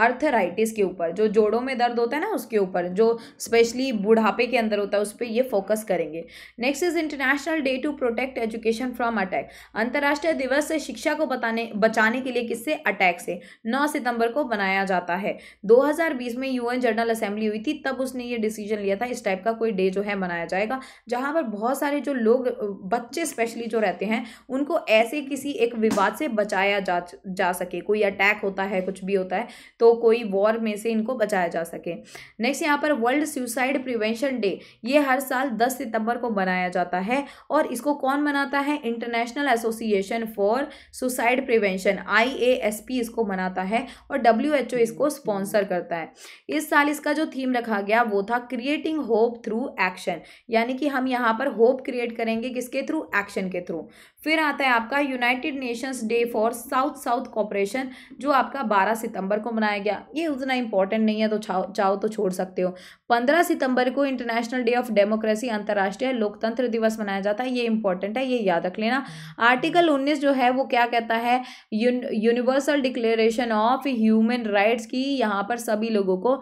अर्थराइटिस के ऊपर जो जोड़ों में दर्द होता है ना उसके ऊपर जो स्पेशली बुढ़ापे के अंदर होता है उस पर ये फोकस करेंगे next is international day to protect education from attack अंतर्राष्ट्रीय दिवस से शिक्षा को बताने बचाने के लिए किससे अटैक से नौ सितंबर को बनाया जाता है 2020 में यूएन जनरल असेंबली हुई थी तब उसने ये डिसीजन लिया था इस टाइप का कोई डे जो है मनाया जाएगा जहाँ पर बहुत सारे जो लोग बच्चे स्पेशली जो रहते हैं उनको ऐसे किसी एक विवाद से बचाया जा जा सके कोई अटैक होता है कुछ भी होता है तो कोई वॉर में से इनको बचाया जा सके नेक्स्ट यहाँ पर वर्ल्ड सुसाइड प्रिवेंशन डे ये हर साल दस सितंबर को मनाया जाता है और इसको कौन मनाता है international association for suicide prevention I इसको मनाता है और डब्ल्यू इसको स्पॉन्सर करता है इस साल इसका जो थीम रखा गया वो था क्रिएटिंग होप थ्रू एक्शन यानी कि हम यहाँ पर होप क्रिएट करेंगे किसके थ्रू एक्शन के थ्रू फिर आता है आपका United Nations day for south south cooperation जो आपका बारह सितंबर को मनाया गया ये उतना इंपॉर्टेंट नहीं है तो चाहो तो छोड़ सकते हो पंद्रह सितंबर को इंटरनेशनल डे ऑफ डेमोक्रेसी अंतर्राष्ट्रीय लोकतंत्र दिवस मनाया जाता है ये इंपॉर्टेंट है ये याद रख लेना आर्टिकल उन्नीस जो है वो क्या कहता है universal declaration of human rights की यहाँ पर सभी लोगों को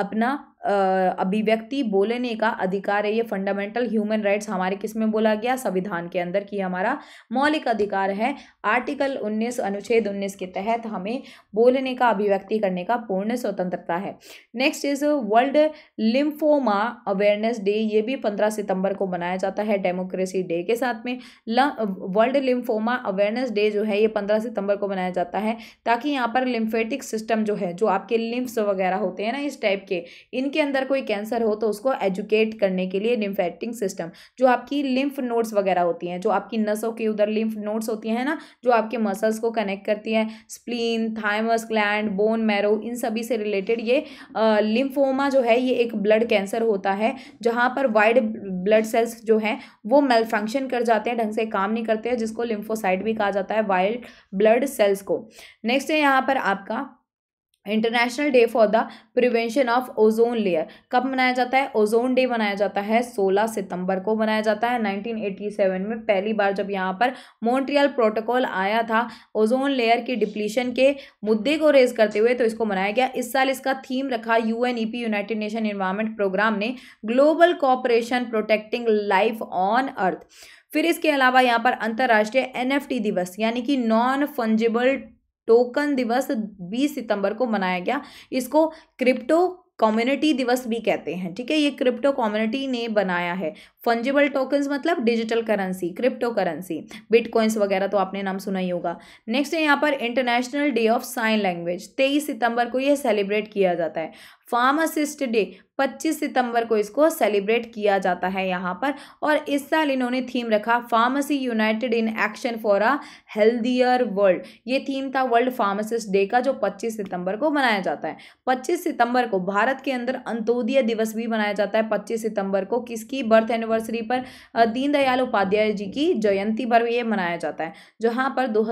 अपना अभिव्यक्ति बोलने का अधिकार है ये फंडामेंटल ह्यूमन राइट्स हमारे किस में बोला गया संविधान के अंदर कि हमारा मौलिक अधिकार है आर्टिकल उन्नीस अनुच्छेद उन्नीस के तहत हमें बोलने का अभिव्यक्ति करने का पूर्ण स्वतंत्रता है next is world lymphoma awareness day ये भी पंद्रह सितंबर को मनाया जाता है डेमोक्रेसी डे के साथ में वर्ल्ड लिम्फोमा अवेयरनेस डे जो है ये पंद्रह सितंबर को मनाया जाता है ताकि यहाँ पर लिम्फेटिक सिस्टम जो है जो आपके लिम्फ्स वगैरह होते हैं ना इस टाइप के इन जिनके अंदर कोई कैंसर हो तो उसको एजुकेट करने के लिए लिम्फेटिक सिस्टम जो आपकी लिम्फ नोट्स वगैरह होती हैं जो आपकी नसों के उधर लिम्फ नोट्स होती हैं ना जो आपके मसल्स को कनेक्ट करती हैं spleen thymus gland bone marrow इन सभी से रिलेटेड ये लिम्फोमा जो है ये एक ब्लड कैंसर होता है जहाँ पर वाइड ब्लड सेल्स जो हैं वो मेल फंक्शन कर जाते हैं ढंग से काम नहीं करते हैं जिसको लिम्फोसाइड भी कहा जाता है वाइल्ड ब्लड सेल्स को नेक्स्ट है यहाँ पर आपका international day for the prevention of ozone layer कब मनाया जाता है ओजोन डे मनाया जाता है 16 सितंबर को मनाया जाता है 1987 में पहली बार जब यहाँ पर मॉन्ट्रियल प्रोटोकॉल आया था ओजोन लेयर की डिप्लीशन के मुद्दे को रेज करते हुए तो इसको मनाया गया इस साल इसका थीम रखा U United Nation environment programme ने global cooperation protecting life on earth फिर इसके अलावा यहाँ पर अंतर्राष्ट्रीय एनएफटी दिवस यानी कि नॉन फंजिबल टोकन दिवस 20 सितंबर को मनाया गया इसको क्रिप्टो कम्युनिटी दिवस भी कहते हैं ठीक है ये क्रिप्टो कम्युनिटी ने बनाया है फंजिबल टोकन्स मतलब digital currency crypto currency bitcoins वगैरह तो आपने नाम सुना ही होगा नेक्स्ट है यहाँ पर international day of sign language तेईस सितंबर को यह सेलिब्रेट किया जाता है फार्मासिस्ट डे 25 सितंबर को इसको सेलिब्रेट किया जाता है यहाँ पर और इस साल इन्होंने थीम रखा pharmacy united in action for a healthier world ये थीम था वर्ल्ड फार्मासिस्ट डे का जो 25 सितंबर को मनाया जाता है 25 सितंबर को भारत के अंदर अंत्योदय दिवस भी मनाया जाता है 25 सितंबर को किसकी बर्थ एनिवर्सरी पर दीनदयाल उपाध्याय जी की जयंती पर ये मनाया जाता है जहाँ पर दो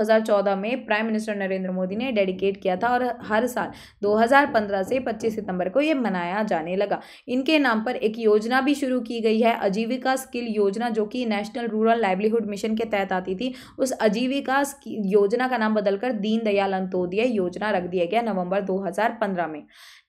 में प्राइम मिनिस्टर नरेंद्र मोदी ने डेडिकेट किया था और हर साल दो से पच्चीस सितंबर त्योहार को ये मनाया जाने लगा इनके नाम पर एक योजना भी शुरू की गई है आजीविका स्किल योजना जो कि नेशनल रूरल लाइवलीहुड मिशन के तहत आती थी उस आजीविका योजना का नाम बदलकर दीनदयाल अंतोदय योजना रख दिया गया नवंबर 2015 में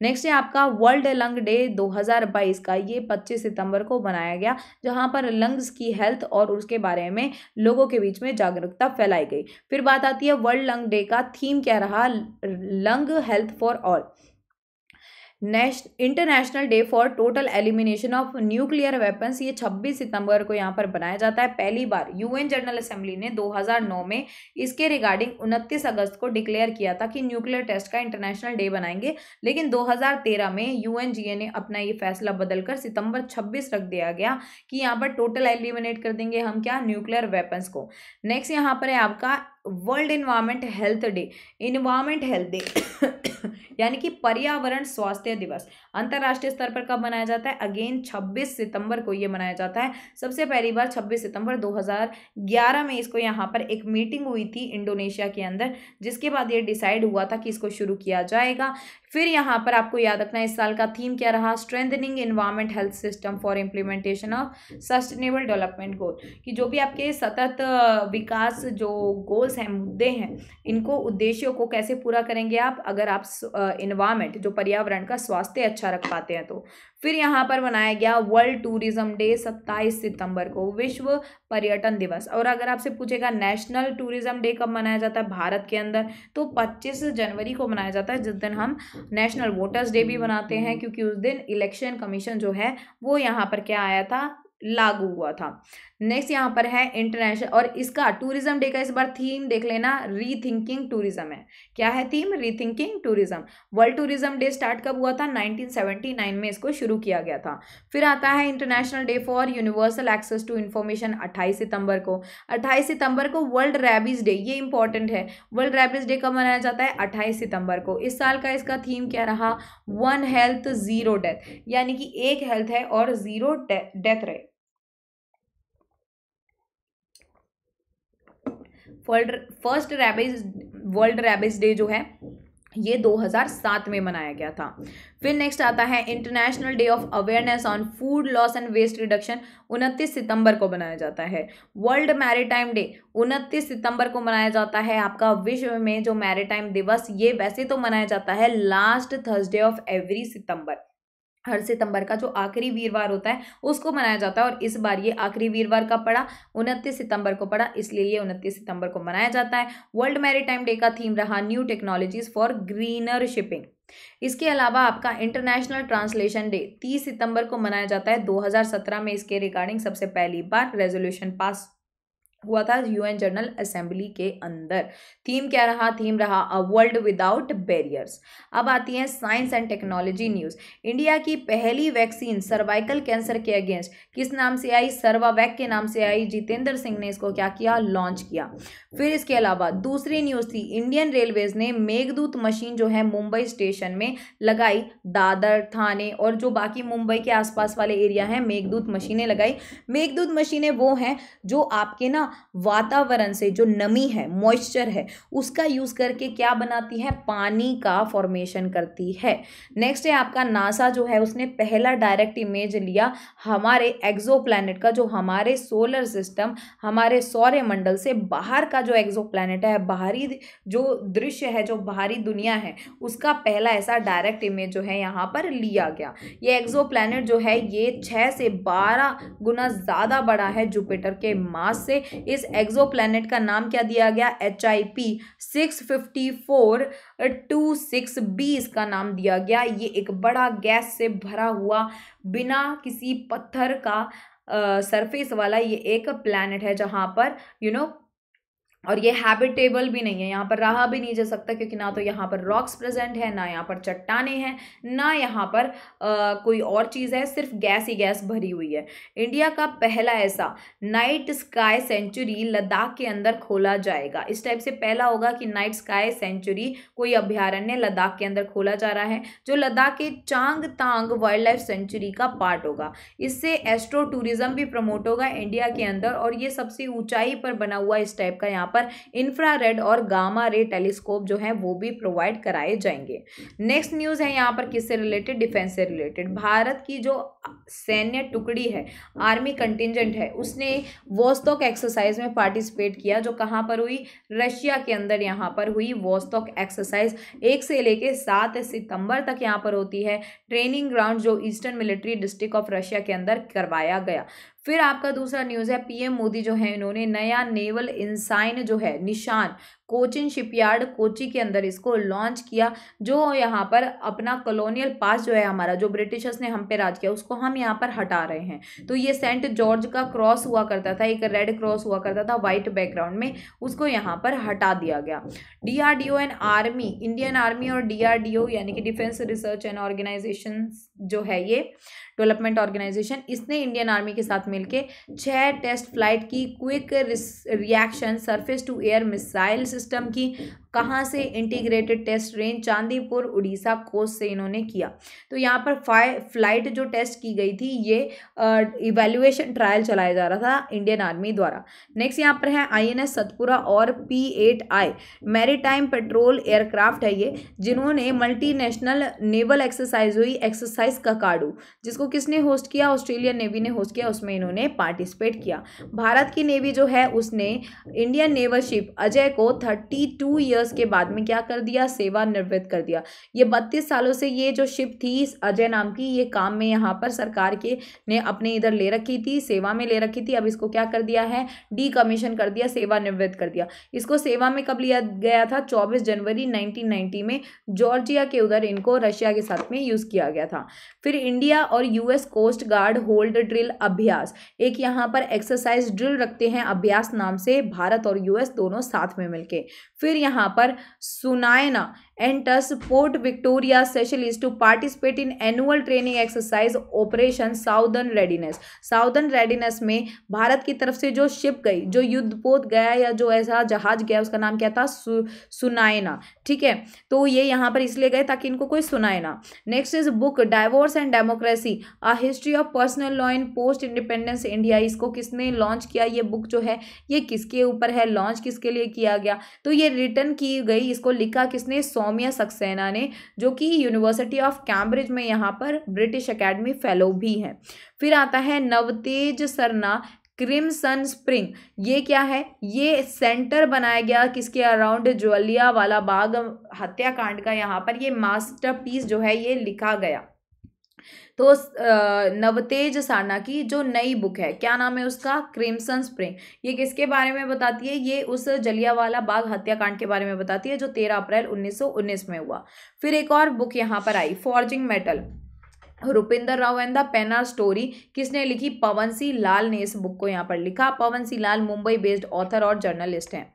नेक्स्ट है आपका वर्ल्ड लंग डे 2022 का ये 25 सितंबर को बनाया गया जहां पर लंग्स की हेल्थ और उसके बारे में लोगों के बीच में जागरूकता फैलाई गई फिर बात आती है वर्ल्ड लंग डे का थीम क्या रहा lung health for all international day for total elimination of nuclear weapons ये 26 सितंबर को यहाँ पर बनाया जाता है पहली बार यूएन जनरल असेंबली ने 2009 में इसके रिगार्डिंग उनतीस अगस्त को डिक्लेयर किया था कि न्यूक्लियर टेस्ट का इंटरनेशनल डे बनाएंगे लेकिन 2013 में यूएनजीए ने अपना ये फैसला बदलकर सितंबर 26 रख दिया गया कि यहाँ पर टोटल एलिमिनेट कर देंगे हम क्या न्यूक्लियर वेपन्स को नेक्स्ट यहाँ पर है आपका world environment health day environment health day यानी कि पर्यावरण स्वास्थ्य दिवस अंतर्राष्ट्रीय स्तर पर कब मनाया जाता है अगेन 26 सितंबर को ये मनाया जाता है सबसे पहली बार 26 सितंबर 2011 में इसको यहाँ पर एक मीटिंग हुई थी इंडोनेशिया के अंदर जिसके बाद ये डिसाइड हुआ था कि इसको शुरू किया जाएगा फिर यहाँ पर आपको याद रखना इस साल का थीम क्या रहा strengthening environment health system for implementation of sustainable development goal कि जो भी आपके सतत विकास जो गोल्स हैं मुद्दे हैं इनको उद्देश्यों को कैसे पूरा करेंगे आप अगर आप इन्वायरमेंट जो पर्यावरण का स्वास्थ्य अच्छा रख पाते हैं तो फिर यहाँ पर मनाया गया वर्ल्ड टूरिज्म डे सत्ताईस सितंबर को विश्व पर्यटन दिवस और अगर आपसे पूछेगा नेशनल टूरिज्म डे कब मनाया जाता है भारत के अंदर तो पच्चीस जनवरी को मनाया जाता है जिस दिन हम नेशनल वोटर्स डे भी मनाते हैं क्योंकि उस दिन इलेक्शन कमीशन जो है वो यहाँ पर क्या आया था लागू हुआ था नेक्स्ट यहाँ पर है इंटरनेशनल और इसका टूरिज्म डे का इस बार थीम देख लेना रीथिंकिंग टूरिज्म है क्या है theme rethinking tourism world tourism day start कब हुआ था 1979 में इसको शुरू किया गया था फिर आता है international day for universal access to information अट्ठाईस सितंबर को अट्ठाईस सितंबर को वर्ल्ड रेबीज डे ये इंपॉर्टेंट है वर्ल्ड रेबीज डे कब मनाया जाता है अट्ठाईस सितंबर को इस साल का इसका थीम क्या रहा वन हेल्थ ज़ीरो डेथ यानी कि एक हेल्थ है और ज़ीरो डेथ रहे first rabies world rabies day जो है ये 2007 में मनाया गया था फिर नेक्स्ट आता है international day of awareness on food loss and waste reduction 29 सितंबर को मनाया जाता है वर्ल्ड मैरिटाइम डे 29 सितंबर को मनाया जाता है आपका विश्व में जो मैरिटाइम दिवस ये वैसे तो मनाया जाता है लास्ट थर्सडे ऑफ एवरी सितंबर हर सितंबर का जो आखिरी वीरवार होता है उसको मनाया जाता है और इस बार ये आखिरी वीरवार का पड़ा उनतीस सितंबर को पड़ा इसलिए ये उनतीस सितंबर को मनाया जाता है वर्ल्ड मैरीटाइम डे का थीम रहा new technologies for greener shipping इसके अलावा आपका इंटरनेशनल ट्रांसलेशन डे 30 सितंबर को मनाया जाता है 2017 में इसके रिगार्डिंग सबसे पहली बार रेजोल्यूशन पास हुआ था यूएन जनरल असेंबली के अंदर थीम क्या रहा थीम रहा अ वर्ल्ड विदाउट बैरियर्स अब आती है science and technology news India की पहली वैक्सीन सर्वाइकल कैंसर के अगेंस्ट किस नाम से आई सर्वावैक के नाम से आई जितेंद्र सिंह ने इसको क्या किया लॉन्च किया फिर इसके अलावा दूसरी न्यूज़ थी इंडियन रेलवेज ने मेघदूत मशीन जो है मुंबई स्टेशन में लगाई दादर थाने और जो बाकी मुंबई के आसपास वाले एरिया हैं मेघदूत मशीनें लगाई मेघदूत मशीनें वो हैं जो आपके ना वातावरण से जो नमी है मॉइस्चर है उसका यूज़ करके क्या बनाती है पानी का फॉर्मेशन करती है नेक्स्ट है आपका नासा जो है उसने पहला डायरेक्ट इमेज लिया हमारे एग्जो का जो हमारे सोलर सिस्टम हमारे सौर्यमंडल से बाहर का जो एग्जो है बाहरी जो दृश्य है जो बाहरी दुनिया है उसका पहला ऐसा डायरेक्ट इमेज जो है यहाँ पर लिया गया ये एक्जो जो है ये छः से बारह गुना ज़्यादा बड़ा है जुपिटर के मास से इस एग्जो का नाम क्या दिया गया H I P six fifty four two six B इसका नाम दिया गया ये एक बड़ा गैस से भरा हुआ बिना किसी पत्थर का सरफेस वाला ये एक प्लानट है जहाँ पर यू you नो know, और ये हैबिटेबल भी नहीं है यहाँ पर रहा भी नहीं जा सकता क्योंकि ना तो यहाँ पर रॉक्स प्रेजेंट है ना यहाँ पर चट्टाने हैं ना यहाँ पर आ, कोई और चीज़ है सिर्फ गैस ही गैस भरी हुई है इंडिया का पहला ऐसा नाइट स्काई सेंचुरी लद्दाख के अंदर खोला जाएगा इस टाइप से पहला होगा कि नाइट स्काई सेंचुरी कोई अभ्यारण्य लद्दाख के अंदर खोला जा रहा है जो लद्दाख के Chang Tang wildlife sanctuary का पार्ट होगा इससे एस्ट्रो टूरिज़्म भी प्रमोट होगा इंडिया के अंदर और ये सबसे ऊँचाई पर बना हुआ इस टाइप का यहाँ यहाँ पर इंफ्रारेड और गामा रे टेलीस्कोप जो है वो भी प्रोवाइड कराए जाएंगे नेक्स्ट न्यूज़ है यहाँ पर किससे रिलेटेड डिफेंस से रिलेटेड भारत की जो सैन्य टुकड़ी है आर्मी कंटिजेंट है उसने वोस्तोक एक्सरसाइज में पार्टिसिपेट किया जो कहाँ पर हुई रशिया के अंदर यहाँ पर हुई वोस्तोक एक्सरसाइज एक से लेके सात सितंबर तक यहाँ पर होती है ट्रेनिंग ग्राउंड जो eastern military district of Russia के अंदर करवाया गया फिर आपका दूसरा न्यूज़ है पीएम मोदी जो है इन्होंने नया नेवल इंसाइन जो है निशान कोचिन शिपयार्ड कोची के अंदर इसको लॉन्च किया जो यहाँ पर अपना कॉलोनियल पास जो है हमारा जो ब्रिटिशर्स ने हम पे राज किया उसको हम यहाँ पर हटा रहे हैं तो ये सेंट जॉर्ज का क्रॉस हुआ करता था एक रेड क्रॉस हुआ करता था वाइट बैकग्राउंड में उसको यहाँ पर हटा दिया गया O and army Indian army और ओ यानी कि डिफेंस रिसर्च एंड ऑर्गेनाइजेशन जो है ये डेवलपमेंट ऑर्गेनाइजेशन इसने इंडियन आर्मी के साथ मिलकर छः टेस्ट फ्लाइट की quick reaction surface to air missiles system की कहाँ से integrated test range Chandipur Orissa coast से इन्होंने किया तो यहाँ पर फाइ फ्लाइट जो टेस्ट की गई थी ये इवेल्युएशन ट्रायल चलाया जा रहा था इंडियन आर्मी द्वारा नेक्स्ट यहाँ पर है आई एन एस सतपुरा और P eight I patrol aircraft है ये जिन्होंने मल्टीनेशनल नेवल एक्सरसाइज हुई एक्सरसाइज ककाडू जिसको किसने होस्ट किया ऑस्ट्रेलियन नेवी ने होस्ट किया उसमें इन्होंने पार्टिसिपेट किया भारत की नेवी जो है उसने इंडियन नेवल शिप अजय को थर्टी टू ईयर ईयर्स के बाद में क्या कर दिया सेवानिवृत्त कर दिया ये बत्तीस सालों से ये जो शिप थी अजय नाम की ये काम में यहाँ पर सरकार के ने अपने इधर ले रखी थी सेवा में ले रखी थी अब इसको क्या कर दिया है डी कमीशन कर दिया सेवानिवृत्त कर दिया इसको सेवा में कब लिया गया था चौबीस जनवरी नाइनटीन में जॉर्जिया के उधर इनको रशिया के साथ में यूज़ किया गया था फिर इंडिया और US coast guard hold drill अभ्यास एक यहाँ पर एक्सरसाइज ड्रिल रखते हैं अभ्यास नाम से भारत और यूएस दोनों साथ में मिलके फिर यहाँ यहाँ पर सुनाए ना enters port Victoria Seychelles to participate in annual training exercise operation Southern Readiness. Southern Readiness में भारत की तरफ से जो शिप गई जो युद्धपोत गया या जो ऐसा जहाज गया उसका नाम क्या था सु, सुनायना ठीक है तो ये यहाँ पर इसलिए गए ताकि इनको कोई सुनाए ना next is book divorce and democracy a history of personal law in post independence India इसको किसने लॉन्च किया ये बुक जो है ये किसके ऊपर है लॉन्च किसके लिए किया गया तो ये रिटर्न की गई इसको लिखा किसने सौ सौम्या सक्सेना ने जो कि यूनिवर्सिटी ऑफ कैम्ब्रिज में यहाँ पर ब्रिटिश अकेडमी फेलो भी हैं फिर आता है नवतेज सरना क्रिमसन स्प्रिंग ये क्या है ये सेंटर बनाया गया किसके अराउंड ज्वलिया वाला बाग हत्याकांड का यहाँ पर ये मास्टरपीस जो है ये लिखा गया तो नवतेज साना की जो नई बुक है क्या नाम है उसका क्रिमसन स्प्रिंग ये किसके बारे में बताती है ये उस जलियावाला बाग हत्याकांड के बारे में बताती है जो तेरह अप्रैल 1919 में हुआ फिर एक और बुक यहाँ पर I forging metal Rupinder Rao and the Penna story किसने लिखी पवन सिंह लाल ने इस बुक को यहाँ पर लिखा पवन सिंह लाल मुंबई बेस्ड ऑथर और जर्नलिस्ट हैं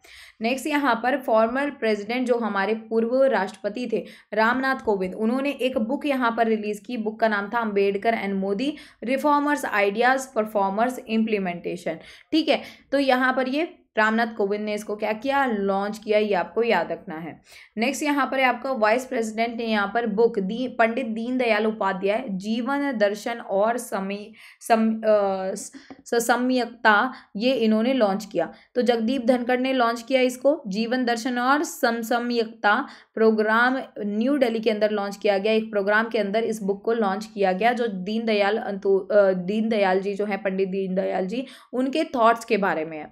नेक्स्ट यहाँ पर फॉर्मर प्रेसिडेंट जो हमारे पूर्व राष्ट्रपति थे रामनाथ कोविंद उन्होंने एक बुक यहाँ पर रिलीज की बुक का नाम था Ambedkar and Modi reformers ideas performers implementation ठीक है तो यहाँ पर ये रामनाथ कोविंद ने इसको क्या किया लॉन्च किया ये आपको याद रखना है नेक्स्ट यहाँ पर है आपका वाइस प्रेसिडेंट ने यहाँ पर बुक दी पंडित दीनदयाल उपाध्याय जीवन दर्शन और समी सम्यकता ये इन्होंने लॉन्च किया तो जगदीप धनखड़ ने लॉन्च किया इसको जीवन दर्शन और समसमयकता प्रोग्राम न्यू दिल्ली के अंदर लॉन्च किया गया एक प्रोग्राम के अंदर इस बुक को लॉन्च किया गया जो दीनदयाल अंतु दीनदयाल जी जो है पंडित दीनदयाल जी उनके थॉट्स के बारे में है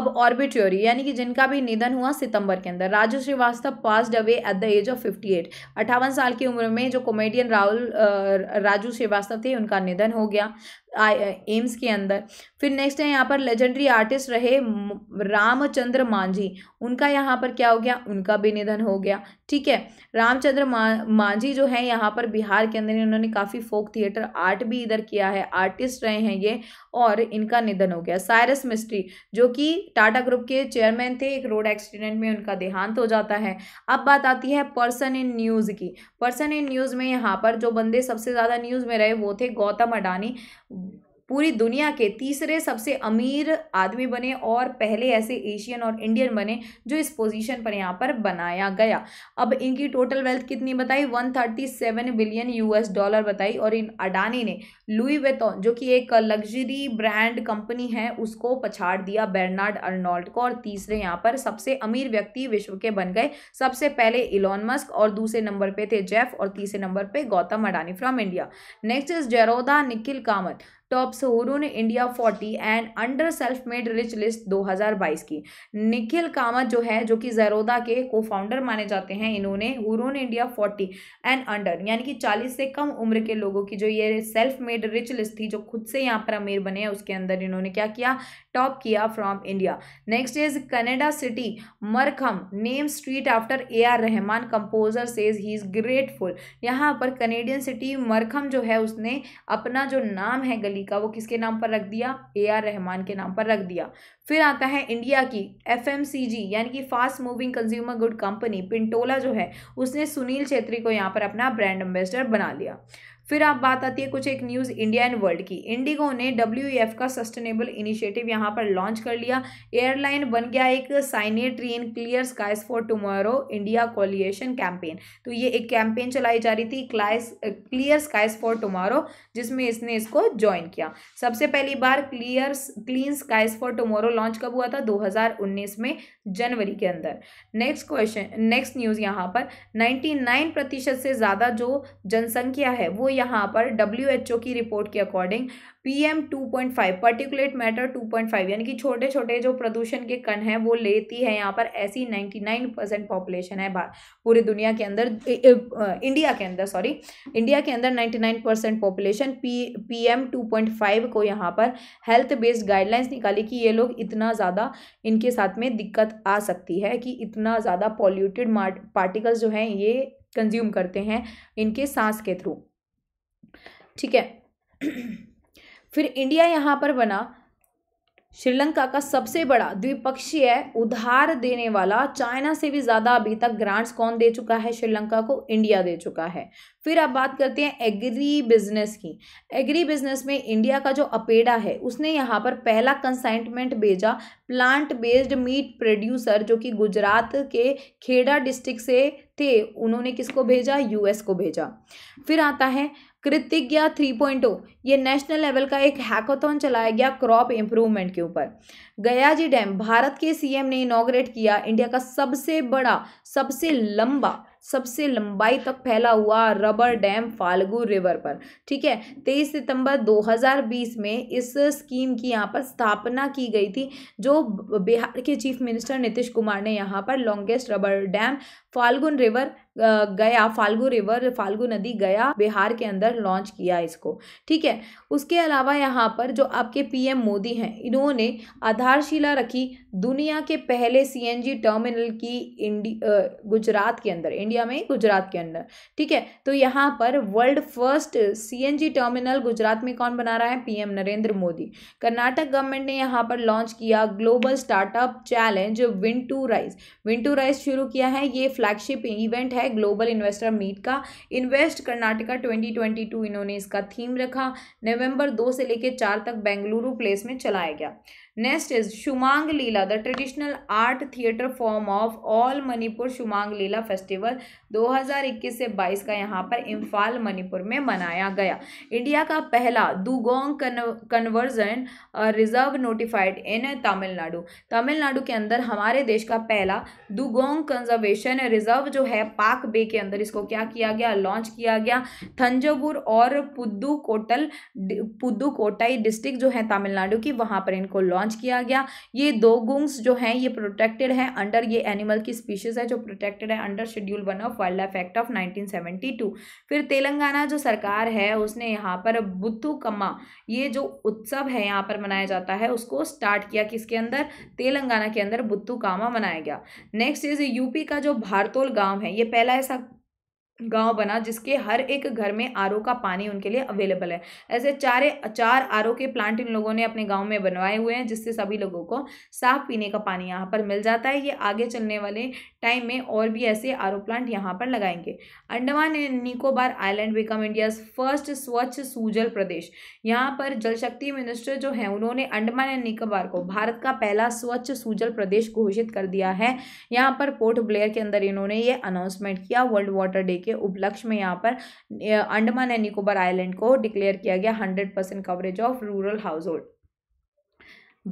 अब ऑर्बिट थ्योरी यानी कि जिनका भी निधन हुआ सितंबर के अंदर Raju Srivastava passed away at the age of fifty eight साल की उम्र में जो कॉमेडियन राहुल राजू श्रीवास्तव थे उनका निधन हो गया एम्स के अंदर फिर नेक्स्ट है यहाँ पर लेजेंडरी आर्टिस्ट रहे रामचंद्र मांझी उनका यहाँ पर क्या हो गया उनका भी निधन हो गया ठीक है रामचंद्र मांझी जो है यहाँ पर बिहार के अंदर इन्होंने काफ़ी फोक थिएटर आर्ट भी इधर किया है आर्टिस्ट रहे हैं ये और इनका निधन हो गया साइरस मिस्ट्री जो कि टाटा ग्रुप के चेयरमैन थे एक रोड एक्सीडेंट में उनका देहांत हो जाता है अब बात आती है पर्सन इन न्यूज़ की पर्सन इन न्यूज़ में यहाँ पर जो बंदे सबसे ज़्यादा न्यूज़ में रहे वो थे गौतम अडानी mm. पूरी दुनिया के तीसरे सबसे अमीर आदमी बने और पहले ऐसे एशियन और इंडियन बने जो इस पोजीशन पर यहाँ पर बनाया गया अब इनकी टोटल वेल्थ कितनी बताई 137 बिलियन यूएस डॉलर बताई और इन अडानी ने लुई वेतोन जो कि एक लग्जरी ब्रांड कंपनी है उसको पछाड़ दिया बेर्नार्ड अर्नोल्ड को और तीसरे यहाँ पर सबसे अमीर व्यक्ति विश्व के बन गए सबसे पहले इलॉन मस्क और दूसरे नंबर पर थे जेफ और तीसरे नंबर पर Gautam Adani from India next is Zerodha Nikhil Kamath top तो सोरू ने India forty and under self made rich list 2022 की निखिल कामत जो है जो कि जरोदा के को फाउंडर माने जाते हैं इन्होंने हुरू ने इंडिया फोर्टी एंड अंडर यानी कि चालीस से कम उम्र के लोगों की जो ये सेल्फ मेड रिच लिस्ट थी जो खुद से यहाँ पर अमीर बने हैं उसके अंदर इन्होंने क्या किया टॉप किया from India next is Canada city Markham name street after A R Rahman composer says he is grateful यहाँ पर कनेडियन सिटी मरखम जो है उसने अपना जो नाम है गली का वो किसके नाम पर रख दिया ए आर रहमान के नाम पर रख दिया फिर आता है इंडिया की एफ एम सी जी यानी कि fast moving consumer good company Pintola जो है उसने सुनील छेत्री को यहाँ पर अपना ब्रांड एम्बेसडर बना लिया फिर आप बात आती है कुछ एक न्यूज़ इंडिया एंड वर्ल्ड की इंडिगो ने डब्ल्यू e का सस्टेनेबल इनिशिएटिव यहाँ पर लॉन्च कर लिया एयरलाइन बन गया एक signatory in clear skies for tomorrow India coalition campaign तो ये एक कैंपेन चलाई जा रही थी क्लाइस क्लियर स्काइज फॉर टुमारो जिसमें इसने इसको ज्वाइन किया सबसे पहली बार clear clean skies for tomorrow launch कब हुआ था दो में जनवरी के अंदर नेक्स्ट क्वेश्चन नेक्स्ट न्यूज़ यहाँ पर 99 प्रतिशत से ज़्यादा जो जनसंख्या है वो यहाँ पर डब्ल्यू की रिपोर्ट के according P M two point five particulate matter two point five यानी कि छोटे छोटे जो प्रदूषण के कण हैं वो लेती है यहाँ पर ऐसी नाइन्टी नाइन परसेंट पॉपुलेशन है पूरी दुनिया के अंदर इंडिया के अंदर सॉरी इंडिया के अंदर ninety nine percent population P P M two point five को यहाँ पर हेल्थ बेस्ड गाइडलाइंस निकाली कि ये लोग इतना ज़्यादा इनके साथ में दिक्कत आ सकती है कि इतना ज़्यादा पॉल्यूटेड पार्टिकल्स जो हैं ये कंज्यूम करते हैं इनके सांस के थ्रू ठीक है फिर इंडिया यहाँ पर बना श्रीलंका का सबसे बड़ा द्विपक्षीय उधार देने वाला चाइना से भी ज़्यादा अभी तक ग्रांट्स कौन दे चुका है श्रीलंका को इंडिया दे चुका है फिर अब बात करते हैं एग्री बिजनेस की एग्री बिजनेस में इंडिया का जो अपेडा है उसने यहाँ पर पहला कंसाइनमेंट भेजा प्लांट बेस्ड मीट प्रोड्यूसर जो कि गुजरात के खेड़ा डिस्ट्रिक्ट से थे उन्होंने किसको भेजा यूएस को भेजा फिर आता है कृतिज्ञा थ्री पॉइंट ये नेशनल लेवल का एक हैकोथन चलाया गया क्रॉप इम्प्रूवमेंट के ऊपर गया जी डैम भारत के सीएम ने इनोग्रेट किया इंडिया का सबसे बड़ा सबसे लंबा सबसे लंबाई तक फैला हुआ रबर डैम फाल्गु रिवर पर ठीक है तेईस सितंबर 2020 में इस स्कीम की यहाँ पर स्थापना की गई थी जो बिहार के चीफ मिनिस्टर नीतीश कुमार ने यहाँ पर longest rubber dam Falgun river Gaya Falgu river Falgu नदी गया बिहार के अंदर लॉन्च किया इसको ठीक है उसके अलावा यहाँ पर जो आपके पीएम मोदी हैं इन्होंने आधारशिला रखी दुनिया के पहले सीएनजी टर्मिनल की इंडी गुजरात के अंदर इंडिया में गुजरात के अंदर ठीक है तो यहाँ पर world first CNG terminal Gujarat में कौन बना रहा है पी नरेंद्र मोदी कर्नाटक गवर्नमेंट ने यहाँ पर लॉन्च किया global startup challenge win to rise win to rise शुरू किया है ये फ्लैगशिप इवेंट है है ग्लोबल इन्वेस्टर मीट का इन्वेस्ट कर्नाटका 2022 इन्होंने इसका थीम रखा नवंबर दो से लेकर चार तक बेंगलुरु प्लेस में चलाया गया next is Shumang Lila the traditional art theatre form of all Manipur Shumang Lila festival 2021 से 22 का यहाँ पर इम्फाल मणिपुर में मनाया गया इंडिया का पहला dugong conversion reserve notified in Tamil Nadu Tamil Nadu के अंदर हमारे देश का पहला दुगोंग कंजर्वेशन रिजर्व जो है पाक बे के अंदर इसको क्या किया गया लॉन्च किया गया थंजावुर और पुद्दू कोटल पुद्दू कोटाई डिस्ट्रिक्ट जो है तमिलनाडु की वहाँ पर इनको लॉन्च लॉन्च किया गया ये दो गुंग्स जो हैं ये प्रोटेक्टेड हैं अंडर ये एनिमल की स्पीशीज़ है जो प्रोटेक्टेड है under schedule one of wildlife act of 1972 फिर तेलंगाना जो सरकार है उसने यहाँ पर बुद्धू कम्मा ये जो उत्सव है यहाँ पर मनाया जाता है उसको स्टार्ट किया किसके अंदर तेलंगाना के अंदर बुद्धू कामा मनाया गया नेक्स्ट इज यूपी का जो भारतोल गाँव है ये पहला ऐसा गांव बना जिसके हर एक घर में आर का पानी उनके लिए अवेलेबल है ऐसे चारे चार आर के प्लांट इन लोगों ने अपने गांव में बनवाए हुए हैं जिससे सभी लोगों को साफ पीने का पानी यहाँ पर मिल जाता है ये आगे चलने वाले टाइम में और भी ऐसे आर प्लांट यहाँ पर लगाएंगे Andaman and Nicobar island become India first Swachh Sujal प्रदेश यहाँ पर जल शक्ति मिनिस्टर जो है उन्होंने अंडमान एंड निकोबार को भारत का पहला स्वच्छ सूजल प्रदेश घोषित कर दिया है यहाँ पर पोर्ट ब्लेयर के अंदर इन्होंने ये अनाउंसमेंट किया वर्ल्ड वाटर डे के उपलक्ष्य में यहाँ पर अंडमान एंड निकोबार आइलैंड को डिक्लेयर किया गया hundred percent coverage of rural household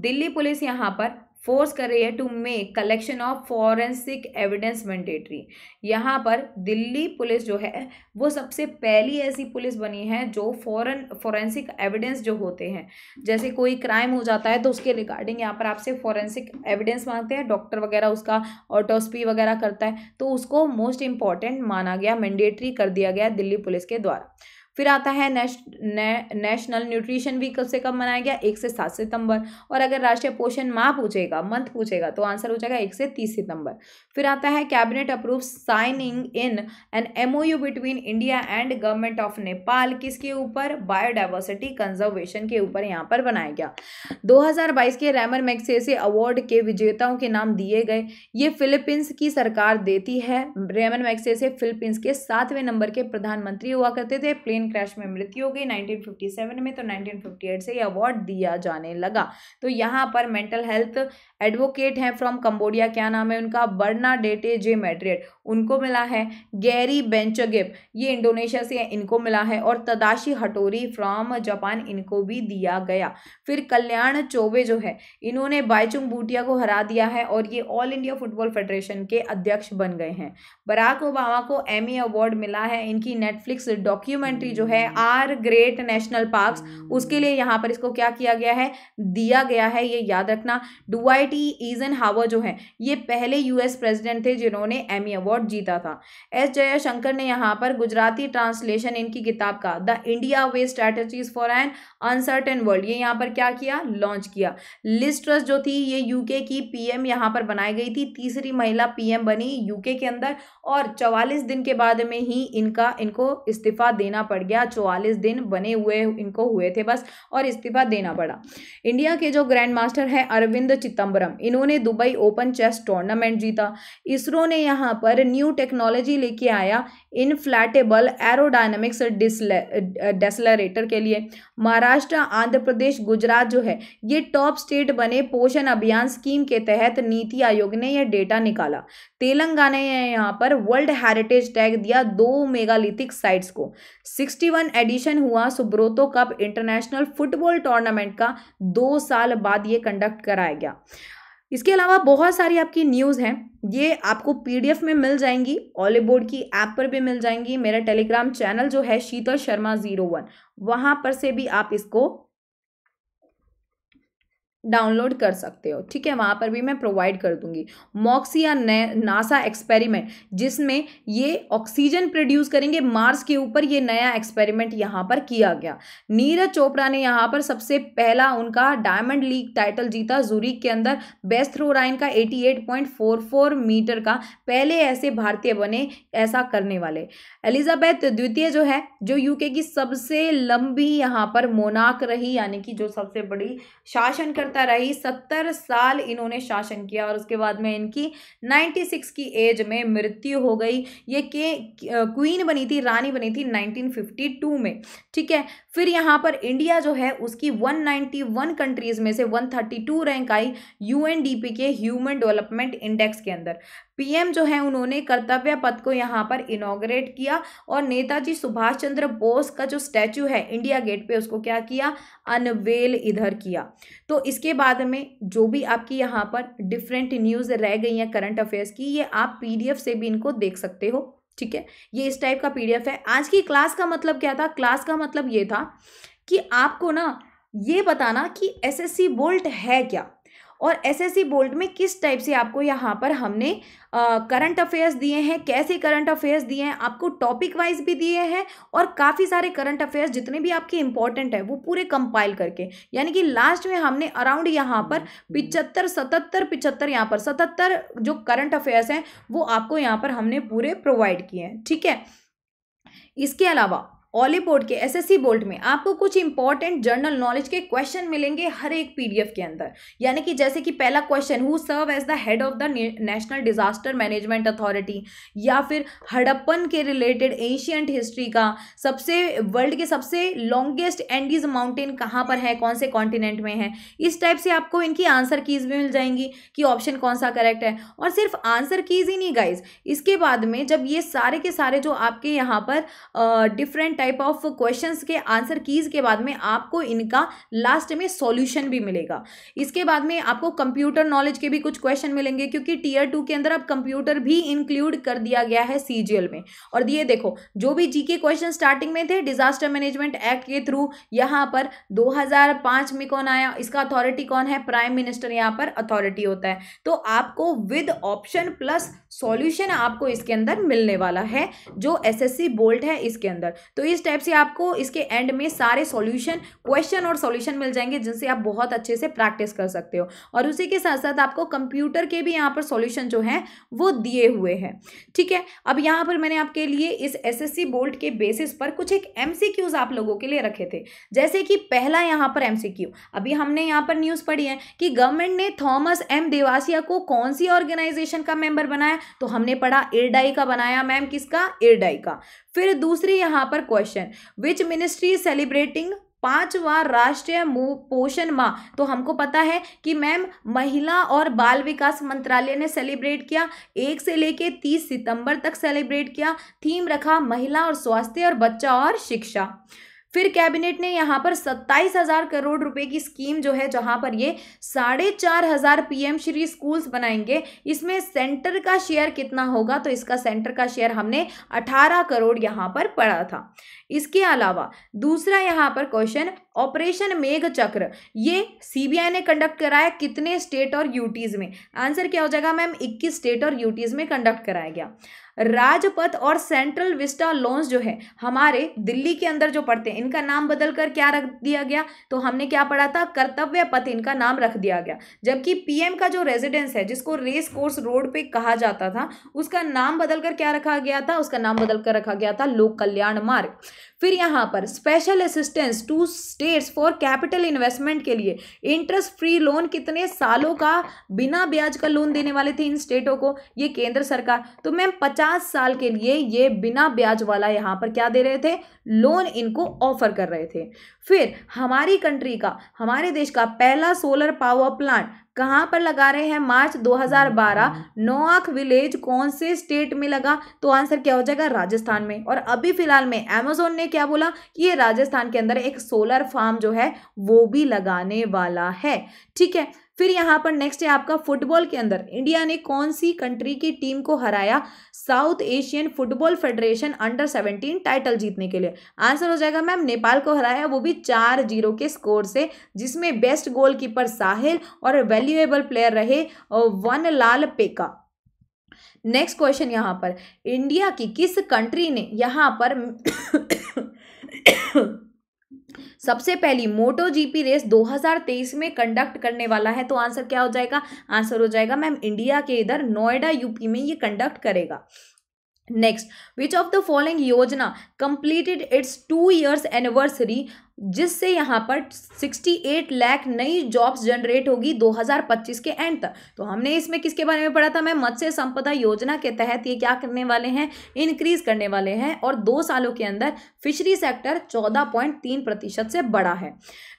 Delhi police यहाँ पर फोर्स कर रही है to make collection of forensic evidence mandatory यहाँ पर दिल्ली पुलिस जो है वो सबसे पहली ऐसी पुलिस बनी है जो फॉरन फॉरेंसिक एविडेंस जो होते हैं जैसे कोई क्राइम हो जाता है तो उसके रिगार्डिंग यहाँ पर आपसे फॉरेंसिक एविडेंस मांगते हैं डॉक्टर वगैरह उसका ऑटोस्पी वगैरह करता है तो उसको मोस्ट इंपॉर्टेंट माना गया मैंडेटरी कर दिया गया दिल्ली पुलिस के द्वारा फिर आता है नेश ने, नेशनल न्यूट्रिशन वीक कब से कब मनाया गया एक से सात सितंबर और अगर राष्ट्रीय पोषण माह पूछेगा मंथ पूछेगा तो आंसर हो जाएगा एक से तीस सितंबर फिर आता है cabinet approve signing in an MoU between India and government of Nepal किसके ऊपर बायोडाइवर्सिटी कंजर्वेशन के ऊपर यहाँ पर बनाया गया दो के रैमर मैक्सेसे अवार्ड के विजेताओं के नाम दिए गए ये फिलीपींस की सरकार देती है रैमन मैक्सेसे फिलीपींस के सातवें नंबर के प्रधानमंत्री हुआ करते थे प्लेन प्लेन क्रैश में मृत्यु हो गई 1957 में तो 1958 से ये अवार्ड दिया जाने लगा तो यहाँ पर मेंटल हेल्थ एडवोकेट हैं फ्रॉम कम्बोडिया क्या नाम है उनका बर्ना डेटे जे मेड्रेड उनको मिला है गैरी बेंचगिप ये इंडोनेशिया से इनको मिला है और तदाशी हटोरी फ्रॉम जापान इनको भी दिया गया फिर कल्याण चौबे जो है इन्होंने बायचुंग बूटिया को हरा दिया है और ये ऑल इंडिया फुटबॉल फेडरेशन के अध्यक्ष बन गए हैं बराक ओबामा को एमी अवार्ड मिला है इनकी नेटफ्लिक्स डॉक्यूमेंट्री जो है आर ग्रेट नेशनल पार्क उसके लिए यहाँ पर इसको क्या किया गया है दिया गया है ये याद रखना डुआइट रॉबर्ट ईजन हावर जो है ये पहले यूएस प्रेसिडेंट थे जिन्होंने एमी अवार्ड जीता था एस जयशंकर ने यहाँ पर गुजराती ट्रांसलेशन इनकी किताब का the India way strategies for an uncertain world ये यहाँ पर क्या किया लॉन्च किया लिस्ट्रस जो थी ये यूके की पीएम यहाँ पर बनाई गई थी तीसरी महिला पीएम बनी यूके के अंदर और चवालीस दिन के बाद में ही इनका इनको इस्तीफा देना पड़ गया चौवालीस दिन बने हुए इनको हुए थे बस और इस्तीफा देना पड़ा इंडिया के जो ग्रैंड मास्टर है अरविंद चिदम्बरम विश्वम्बरम इन्होंने दुबई ओपन चेस टूर्नामेंट जीता इसरो ने यहाँ पर न्यू टेक्नोलॉजी लेके आया इनफ्लैटेबल एरोडायनमिक्स डेसलरेटर के लिए महाराष्ट्र आंध्र प्रदेश गुजरात जो है ये टॉप स्टेट बने पोषण अभियान स्कीम के तहत नीति आयोग ने यह डेटा निकाला तेलंगाना ने यहाँ पर वर्ल्ड हेरिटेज टैग दिया दो मेगालिथिक साइट्स को 61 एडिशन हुआ Subroto cup international football tournament का दो साल बाद ये कंडक्ट कराया गया इसके अलावा बहुत सारी आपकी न्यूज़ हैं ये आपको पीडीएफ में मिल जाएंगी बोर्ड की ऐप पर भी मिल जाएंगी मेरा टेलीग्राम चैनल जो है शीतल शर्मा जीरो वन वहाँ पर से भी आप इसको डाउनलोड कर सकते हो ठीक है वहाँ पर भी मैं प्रोवाइड कर दूंगी मॉक्सी या नासा एक्सपेरिमेंट जिसमें ये ऑक्सीजन प्रोड्यूस करेंगे मार्स के ऊपर ये नया एक्सपेरिमेंट यहाँ पर किया गया नीरज चोपड़ा ने यहाँ पर सबसे पहला उनका डायमंड लीग टाइटल जीता जूरीक के अंदर बेस्ट थ्रो राइन का 88.44 मीटर का पहले ऐसे भारतीय बने ऐसा करने वाले एलिजाबैथ द्वितीय जो है जो यूके की सबसे लंबी यहाँ पर मोनाक रही यानी कि जो सबसे बड़ी शासन कर प्रजा रही सत्तर साल इन्होंने शासन किया और उसके बाद में इनकी नाइन्टी सिक्स की एज में मृत्यु हो गई ये के क्वीन बनी थी रानी बनी थी नाइनटीन फिफ्टी टू में ठीक है फिर यहाँ पर इंडिया जो है उसकी वन नाइन्टी वन कंट्रीज़ में से वन थर्टी टू रैंक आई यू के ह्यूमन डेवलपमेंट इंडेक्स के अंदर पीएम जो है उन्होंने कर्तव्य पथ को यहाँ पर इनोग्रेट किया और नेताजी सुभाष चंद्र बोस का जो स्टैचू है इंडिया गेट पे उसको क्या किया अनवेल इधर किया तो इसके बाद में जो भी आपकी यहाँ पर डिफरेंट न्यूज़ रह गई हैं करंट अफेयर्स की ये आप पीडीएफ से भी इनको देख सकते हो ठीक है ये इस टाइप का पी है आज की क्लास का मतलब क्या था क्लास का मतलब ये था कि आपको ना ये बताना कि एस एस बोल्ट है क्या और एसएससी बोल्ड में किस टाइप से आपको यहाँ पर हमने करंट अफेयर्स दिए हैं कैसे करंट अफेयर्स दिए हैं आपको टॉपिक वाइज भी दिए हैं और काफ़ी सारे करंट अफेयर्स जितने भी आपके इंपॉर्टेंट है वो पूरे कंपाइल करके यानी कि लास्ट में हमने अराउंड यहाँ पर पिचहत्तर सतहत्तर पिचहत्तर यहाँ पर सतहत्तर जो करंट अफेयर्स हैं वो आपको यहाँ पर हमने पूरे प्रोवाइड किए हैं ठीक है इसके अलावा ऑलीपोर्ट के एसएससी बोल्ट में आपको कुछ इंपॉर्टेंट जनरल नॉलेज के क्वेश्चन मिलेंगे हर एक पीडीएफ के अंदर यानी कि जैसे कि पहला question who serve as the head of the national disaster management authority या फिर हड़प्पन के रिलेटेड एशियंट हिस्ट्री का सबसे वर्ल्ड के सबसे लॉन्गेस्ट एंडीज माउंटेन कहाँ पर है कौन से कॉन्टिनेंट में है इस टाइप से आपको इनकी आंसर कीज भी मिल जाएंगी कि ऑप्शन कौन सा करेक्ट है और सिर्फ आंसर कीज ही नहीं गाइज इसके बाद में जब ये सारे के सारे जो आपके यहाँ पर डिफरेंट टाइप ऑफ क्वेश्चंस के आंसर कीज़ के बाद में आपको इनका लास्ट में सॉल्यूशन भी मिलेगा इसके बाद में आपको कंप्यूटर नॉलेज के भी कुछ क्वेश्चन मिलेंगे क्योंकि टीयर टू के अंदर अब कंप्यूटर भी इंक्लूड कर दिया गया है सी में और ये देखो जो भी जी क्वेश्चन स्टार्टिंग में थे डिजास्टर मैनेजमेंट एक्ट के थ्रू यहाँ पर दो में कौन आया इसका अथॉरिटी कौन है प्राइम मिनिस्टर यहाँ पर अथॉरिटी होता है तो आपको विद ऑप्शन प्लस सॉल्यूशन आपको इसके अंदर मिलने वाला है जो एसएससी बोल्ट है इसके अंदर तो इस टाइप से आपको इसके एंड में सारे सॉल्यूशन क्वेश्चन और सॉल्यूशन मिल जाएंगे जिनसे आप बहुत अच्छे से प्रैक्टिस कर सकते हो और उसी के साथ साथ आपको कंप्यूटर के भी यहाँ पर सॉल्यूशन जो है वो दिए हुए हैं ठीक है अब यहाँ पर मैंने आपके लिए इस एस बोल्ट के बेसिस पर कुछ एक एम आप लोगों के लिए रखे थे जैसे कि पहला यहाँ पर एम अभी हमने यहाँ पर न्यूज़ पढ़ी है कि गवर्नमेंट ने थॉमस एम देवासिया को कौन सी ऑर्गेनाइजेशन का मेम्बर बनाया तो हमने पढ़ा एरडाई का बनाया मैम किसका एरडाई का फिर दूसरी यहाँ पर क्वेश्चन विच मिनिस्ट्री सेलिब्रेटिंग पांचवा राष्ट्रीय पोषण माह तो हमको पता है कि मैम महिला और बाल विकास मंत्रालय ने सेलिब्रेट किया एक से लेके तीस सितंबर तक सेलिब्रेट किया थीम रखा महिला और स्वास्थ्य और बच्चा और शिक्षा फिर कैबिनेट ने यहाँ पर सत्ताईस हज़ार करोड़ रुपए की स्कीम जो है जहाँ पर ये साढ़े चार हज़ार पी श्री स्कूल्स बनाएंगे इसमें सेंटर का शेयर कितना होगा तो इसका सेंटर का शेयर हमने अठारह करोड़ यहाँ पर पड़ा था इसके अलावा दूसरा यहाँ पर क्वेश्चन ऑपरेशन मेघ चक्र ये सीबीआई ने कंडक्ट कराया कितने स्टेट और यूटीज में आंसर क्या हो जाएगा मैम इक्कीस स्टेट और यूटीज में कंडक्ट कराया गया राजपथ और सेंट्रल विस्टा लॉन्स जो है हमारे दिल्ली के अंदर जो पढ़ते हैं इनका नाम बदलकर क्या रख दिया गया तो हमने क्या पढ़ा था कर्तव्य पथ इनका नाम रख दिया गया जबकि पीएम का जो रेजिडेंस है जिसको रेस कोर्स रोड पे कहा जाता था उसका नाम बदलकर क्या रखा गया था उसका नाम बदलकर रखा गया था लोक कल्याण मार्ग फिर यहाँ पर special assistance to states for capital investment के लिए इंटरेस्ट फ्री लोन कितने सालों का बिना ब्याज का लोन देने वाले थे इन स्टेटों को ये केंद्र सरकार तो मैम पचास साल के लिए ये बिना ब्याज वाला यहाँ पर क्या दे रहे थे लोन इनको ऑफर कर रहे थे फिर हमारी कंट्री का हमारे देश का पहला सोलर पावर प्लांट कहाँ पर लगा रहे हैं मार्च 2012 नोआख विलेज कौन से स्टेट में लगा तो आंसर क्या हो जाएगा राजस्थान में और अभी फिलहाल में अमेजोन ने क्या बोला कि ये राजस्थान के अंदर एक सोलर फार्म जो है वो भी लगाने वाला है ठीक है फिर यहाँ पर नेक्स्ट है आपका फुटबॉल के अंदर इंडिया ने कौन सी कंट्री की टीम को हराया South Asian football federation under seventeen title जीतने के लिए आंसर हो जाएगा मैम नेपाल को हराया वो भी चार जीरो के स्कोर से जिसमें बेस्ट गोलकीपर साहिल और वैल्यूएबल प्लेयर रहे Vanlalpeka next question यहाँ पर इंडिया की किस कंट्री ने यहाँ पर सबसे पहली मोटो जीपी रेस 2023 में कंडक्ट करने वाला है तो आंसर क्या हो जाएगा आंसर हो जाएगा मैम इंडिया के इधर नोएडा यूपी में ये कंडक्ट करेगा next which of the following योजना completed its two years anniversary जिससे यहाँ पर 68 लाख नई जॉब्स जनरेट होगी 2025 के एंड तक तो हमने इसमें किसके बारे में पढ़ा था मैं मत्स्य संपदा योजना के तहत ये क्या करने वाले हैं इंक्रीज करने वाले हैं और दो सालों के अंदर फिशरी सेक्टर 14.3 प्रतिशत से बड़ा है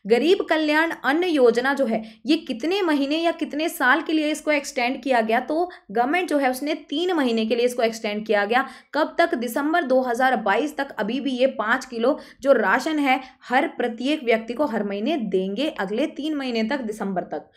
गरीब कल्याण अन्न योजना जो है ये कितने महीने या कितने साल के लिए इसको एक्सटेंड किया गया तो गवर्नमेंट जो है उसने तीन महीने के लिए इसको एक्सटेंड किया गया कब तक दिसंबर 2022 तक अभी भी ये पाँच किलो जो राशन है हर प्रत्येक व्यक्ति को हर महीने देंगे अगले तीन महीने तक दिसंबर तक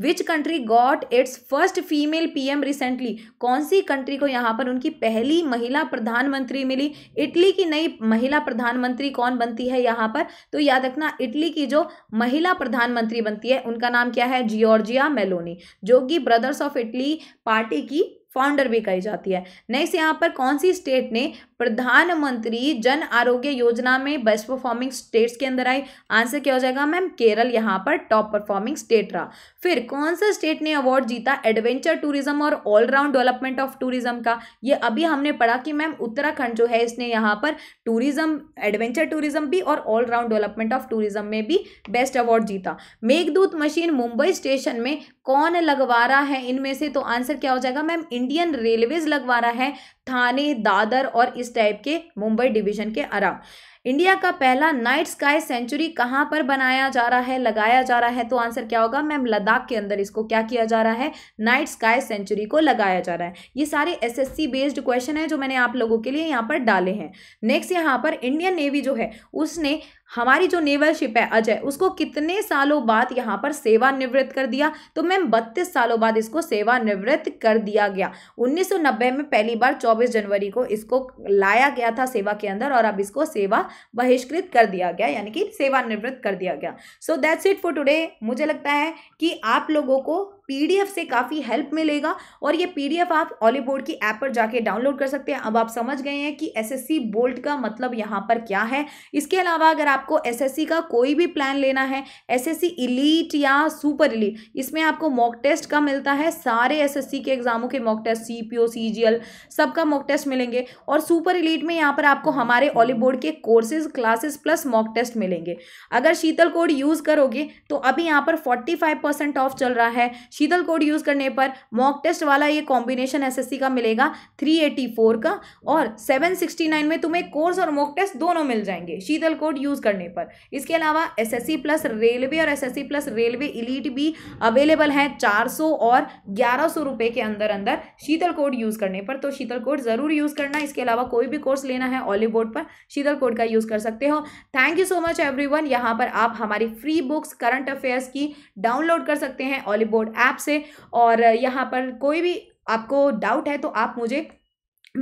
which country got its first female PM recently कौन सी कंट्री को यहाँ पर उनकी पहली महिला प्रधानमंत्री मिली इटली की नई महिला प्रधानमंत्री कौन बनती है यहाँ पर तो याद रखना इटली की जो महिला प्रधानमंत्री बनती है उनका नाम क्या है जियोर्जिया मेलोनी जो कि ब्रदर्स ऑफ इटली पार्टी की फाउंडर भी कही जाती है नेक्स्ट यहाँ पर कौन सी स्टेट ने प्रधानमंत्री जन आरोग्य योजना में बेस्ट परफॉर्मिंग स्टेट्स के अंदर आई आंसर क्या हो जाएगा मैम केरल यहाँ पर टॉप परफॉर्मिंग स्टेट रहा फिर कौन सा स्टेट ने अवार्ड जीता एडवेंचर टूरिज्म और ऑलराउंड डेवलपमेंट ऑफ टूरिज्म का ये अभी हमने पढ़ा कि मैम उत्तराखंड जो है इसने यहाँ पर टूरिज्म एडवेंचर टूरिज्म भी और ऑलराउंड डेवलपमेंट ऑफ टूरिज्म में भी बेस्ट अवार्ड जीता मेघदूत मशीन मुंबई स्टेशन में कौन लगवा रहा है इनमें से तो आंसर क्या हो जाएगा मैम इंडियन रेलवेज लगवा रहा है थाने दादर और इस टाइप के मुंबई डिवीजन के अराउंड इंडिया का पहला नाइट स्काई सेंचुरी कहाँ पर बनाया जा रहा है लगाया जा रहा है तो आंसर क्या होगा मैम लद्दाख के अंदर इसको क्या किया जा रहा है नाइट स्काई सेंचुरी को लगाया जा रहा है ये सारे एसएससी बेस्ड क्वेश्चन है जो मैंने आप लोगों के लिए यहाँ पर डाले हैं नेक्स्ट यहाँ पर इंडियन नेवी जो है उसने हमारी जो नेवल शिप है अजय उसको कितने सालों बाद यहाँ पर सेवानिवृत्त कर दिया तो मैम बत्तीस सालों बाद इसको सेवानिवृत्त कर दिया गया 1990 में पहली बार 24 जनवरी को इसको लाया गया था सेवा के अंदर और अब इसको सेवा बहिष्कृत कर दिया गया यानी कि सेवानिवृत्त कर दिया गया so that's it for today मुझे लगता है कि आप लोगों को पीडीएफ से काफ़ी हेल्प मिलेगा और ये पीडीएफ आप ऑली बोर्ड की ऐप पर जाके डाउनलोड कर सकते हैं अब आप समझ गए हैं कि एसएससी बोल्ट का मतलब यहाँ पर क्या है इसके अलावा अगर आपको एसएससी का कोई भी प्लान लेना है एसएससी इलीट या सुपर इलीट इसमें आपको मॉक टेस्ट का मिलता है सारे एस के एग्जामों के mock test C P O C G L सबका मॉक टेस्ट मिलेंगे और सुपर इलीट में यहाँ पर आपको हमारे ऑली बोर्ड के courses classes plus mock test मिलेंगे अगर शीतल कोड यूज़ करोगे तो अभी यहाँ पर फोर्टी फाइव परसेंट ऑफ चल रहा है शीतल कोड यूज़ करने पर मॉक टेस्ट वाला ये कॉम्बिनेशन एसएससी का मिलेगा 384 का और 769 में तुम्हें कोर्स और मॉक टेस्ट दोनों मिल जाएंगे शीतल कोड यूज़ करने पर इसके अलावा एसएससी प्लस रेलवे और एसएससी प्लस रेलवे इलीट भी अवेलेबल हैं 400 और ग्यारह रुपए के अंदर अंदर शीतल कोड यूज़ करने पर तो शीतल कोड ज़रूर यूज़ करना इसके अलावा कोई भी कोर्स लेना है ऑलिव बोर्ड पर शीतल कोड का यूज़ कर सकते हो thank you so much one यहाँ पर आप हमारी फ्री बुक्स करंट अफेयर्स की डाउनलोड कर सकते हैं ऑलिव बोर्ड ऐप से और यहाँ पर कोई भी आपको डाउट है तो आप मुझे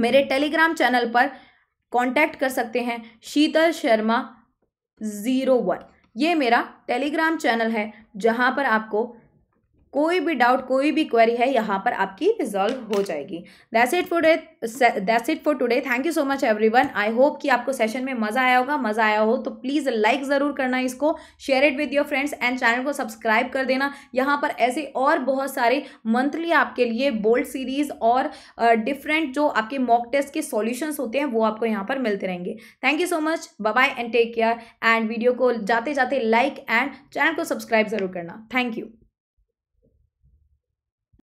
मेरे टेलीग्राम चैनल पर कांटेक्ट कर सकते हैं शीतल शर्मा ज़ीरो वन ये मेरा टेलीग्राम चैनल है जहाँ पर आपको कोई भी डाउट कोई भी क्वेरी है यहाँ पर आपकी रिजॉल्व हो जाएगी that's it for that's it for today thank you so much everyone I hope कि आपको सेशन में मज़ा आया होगा मज़ा आया हो तो प्लीज़ लाइक ज़रूर करना इसको share it with your friends and channel को सब्सक्राइब कर देना यहाँ पर ऐसे और बहुत सारे मंथली आपके लिए बोल्ड सीरीज़ और डिफरेंट uh, जो आपके मॉक टेस्ट के सोल्यूशंस होते हैं वो आपको यहाँ पर मिलते रहेंगे thank you so much bye and take care and video को जाते जाते लाइक एंड चैनल को सब्सक्राइब ज़रूर करना थैंक यू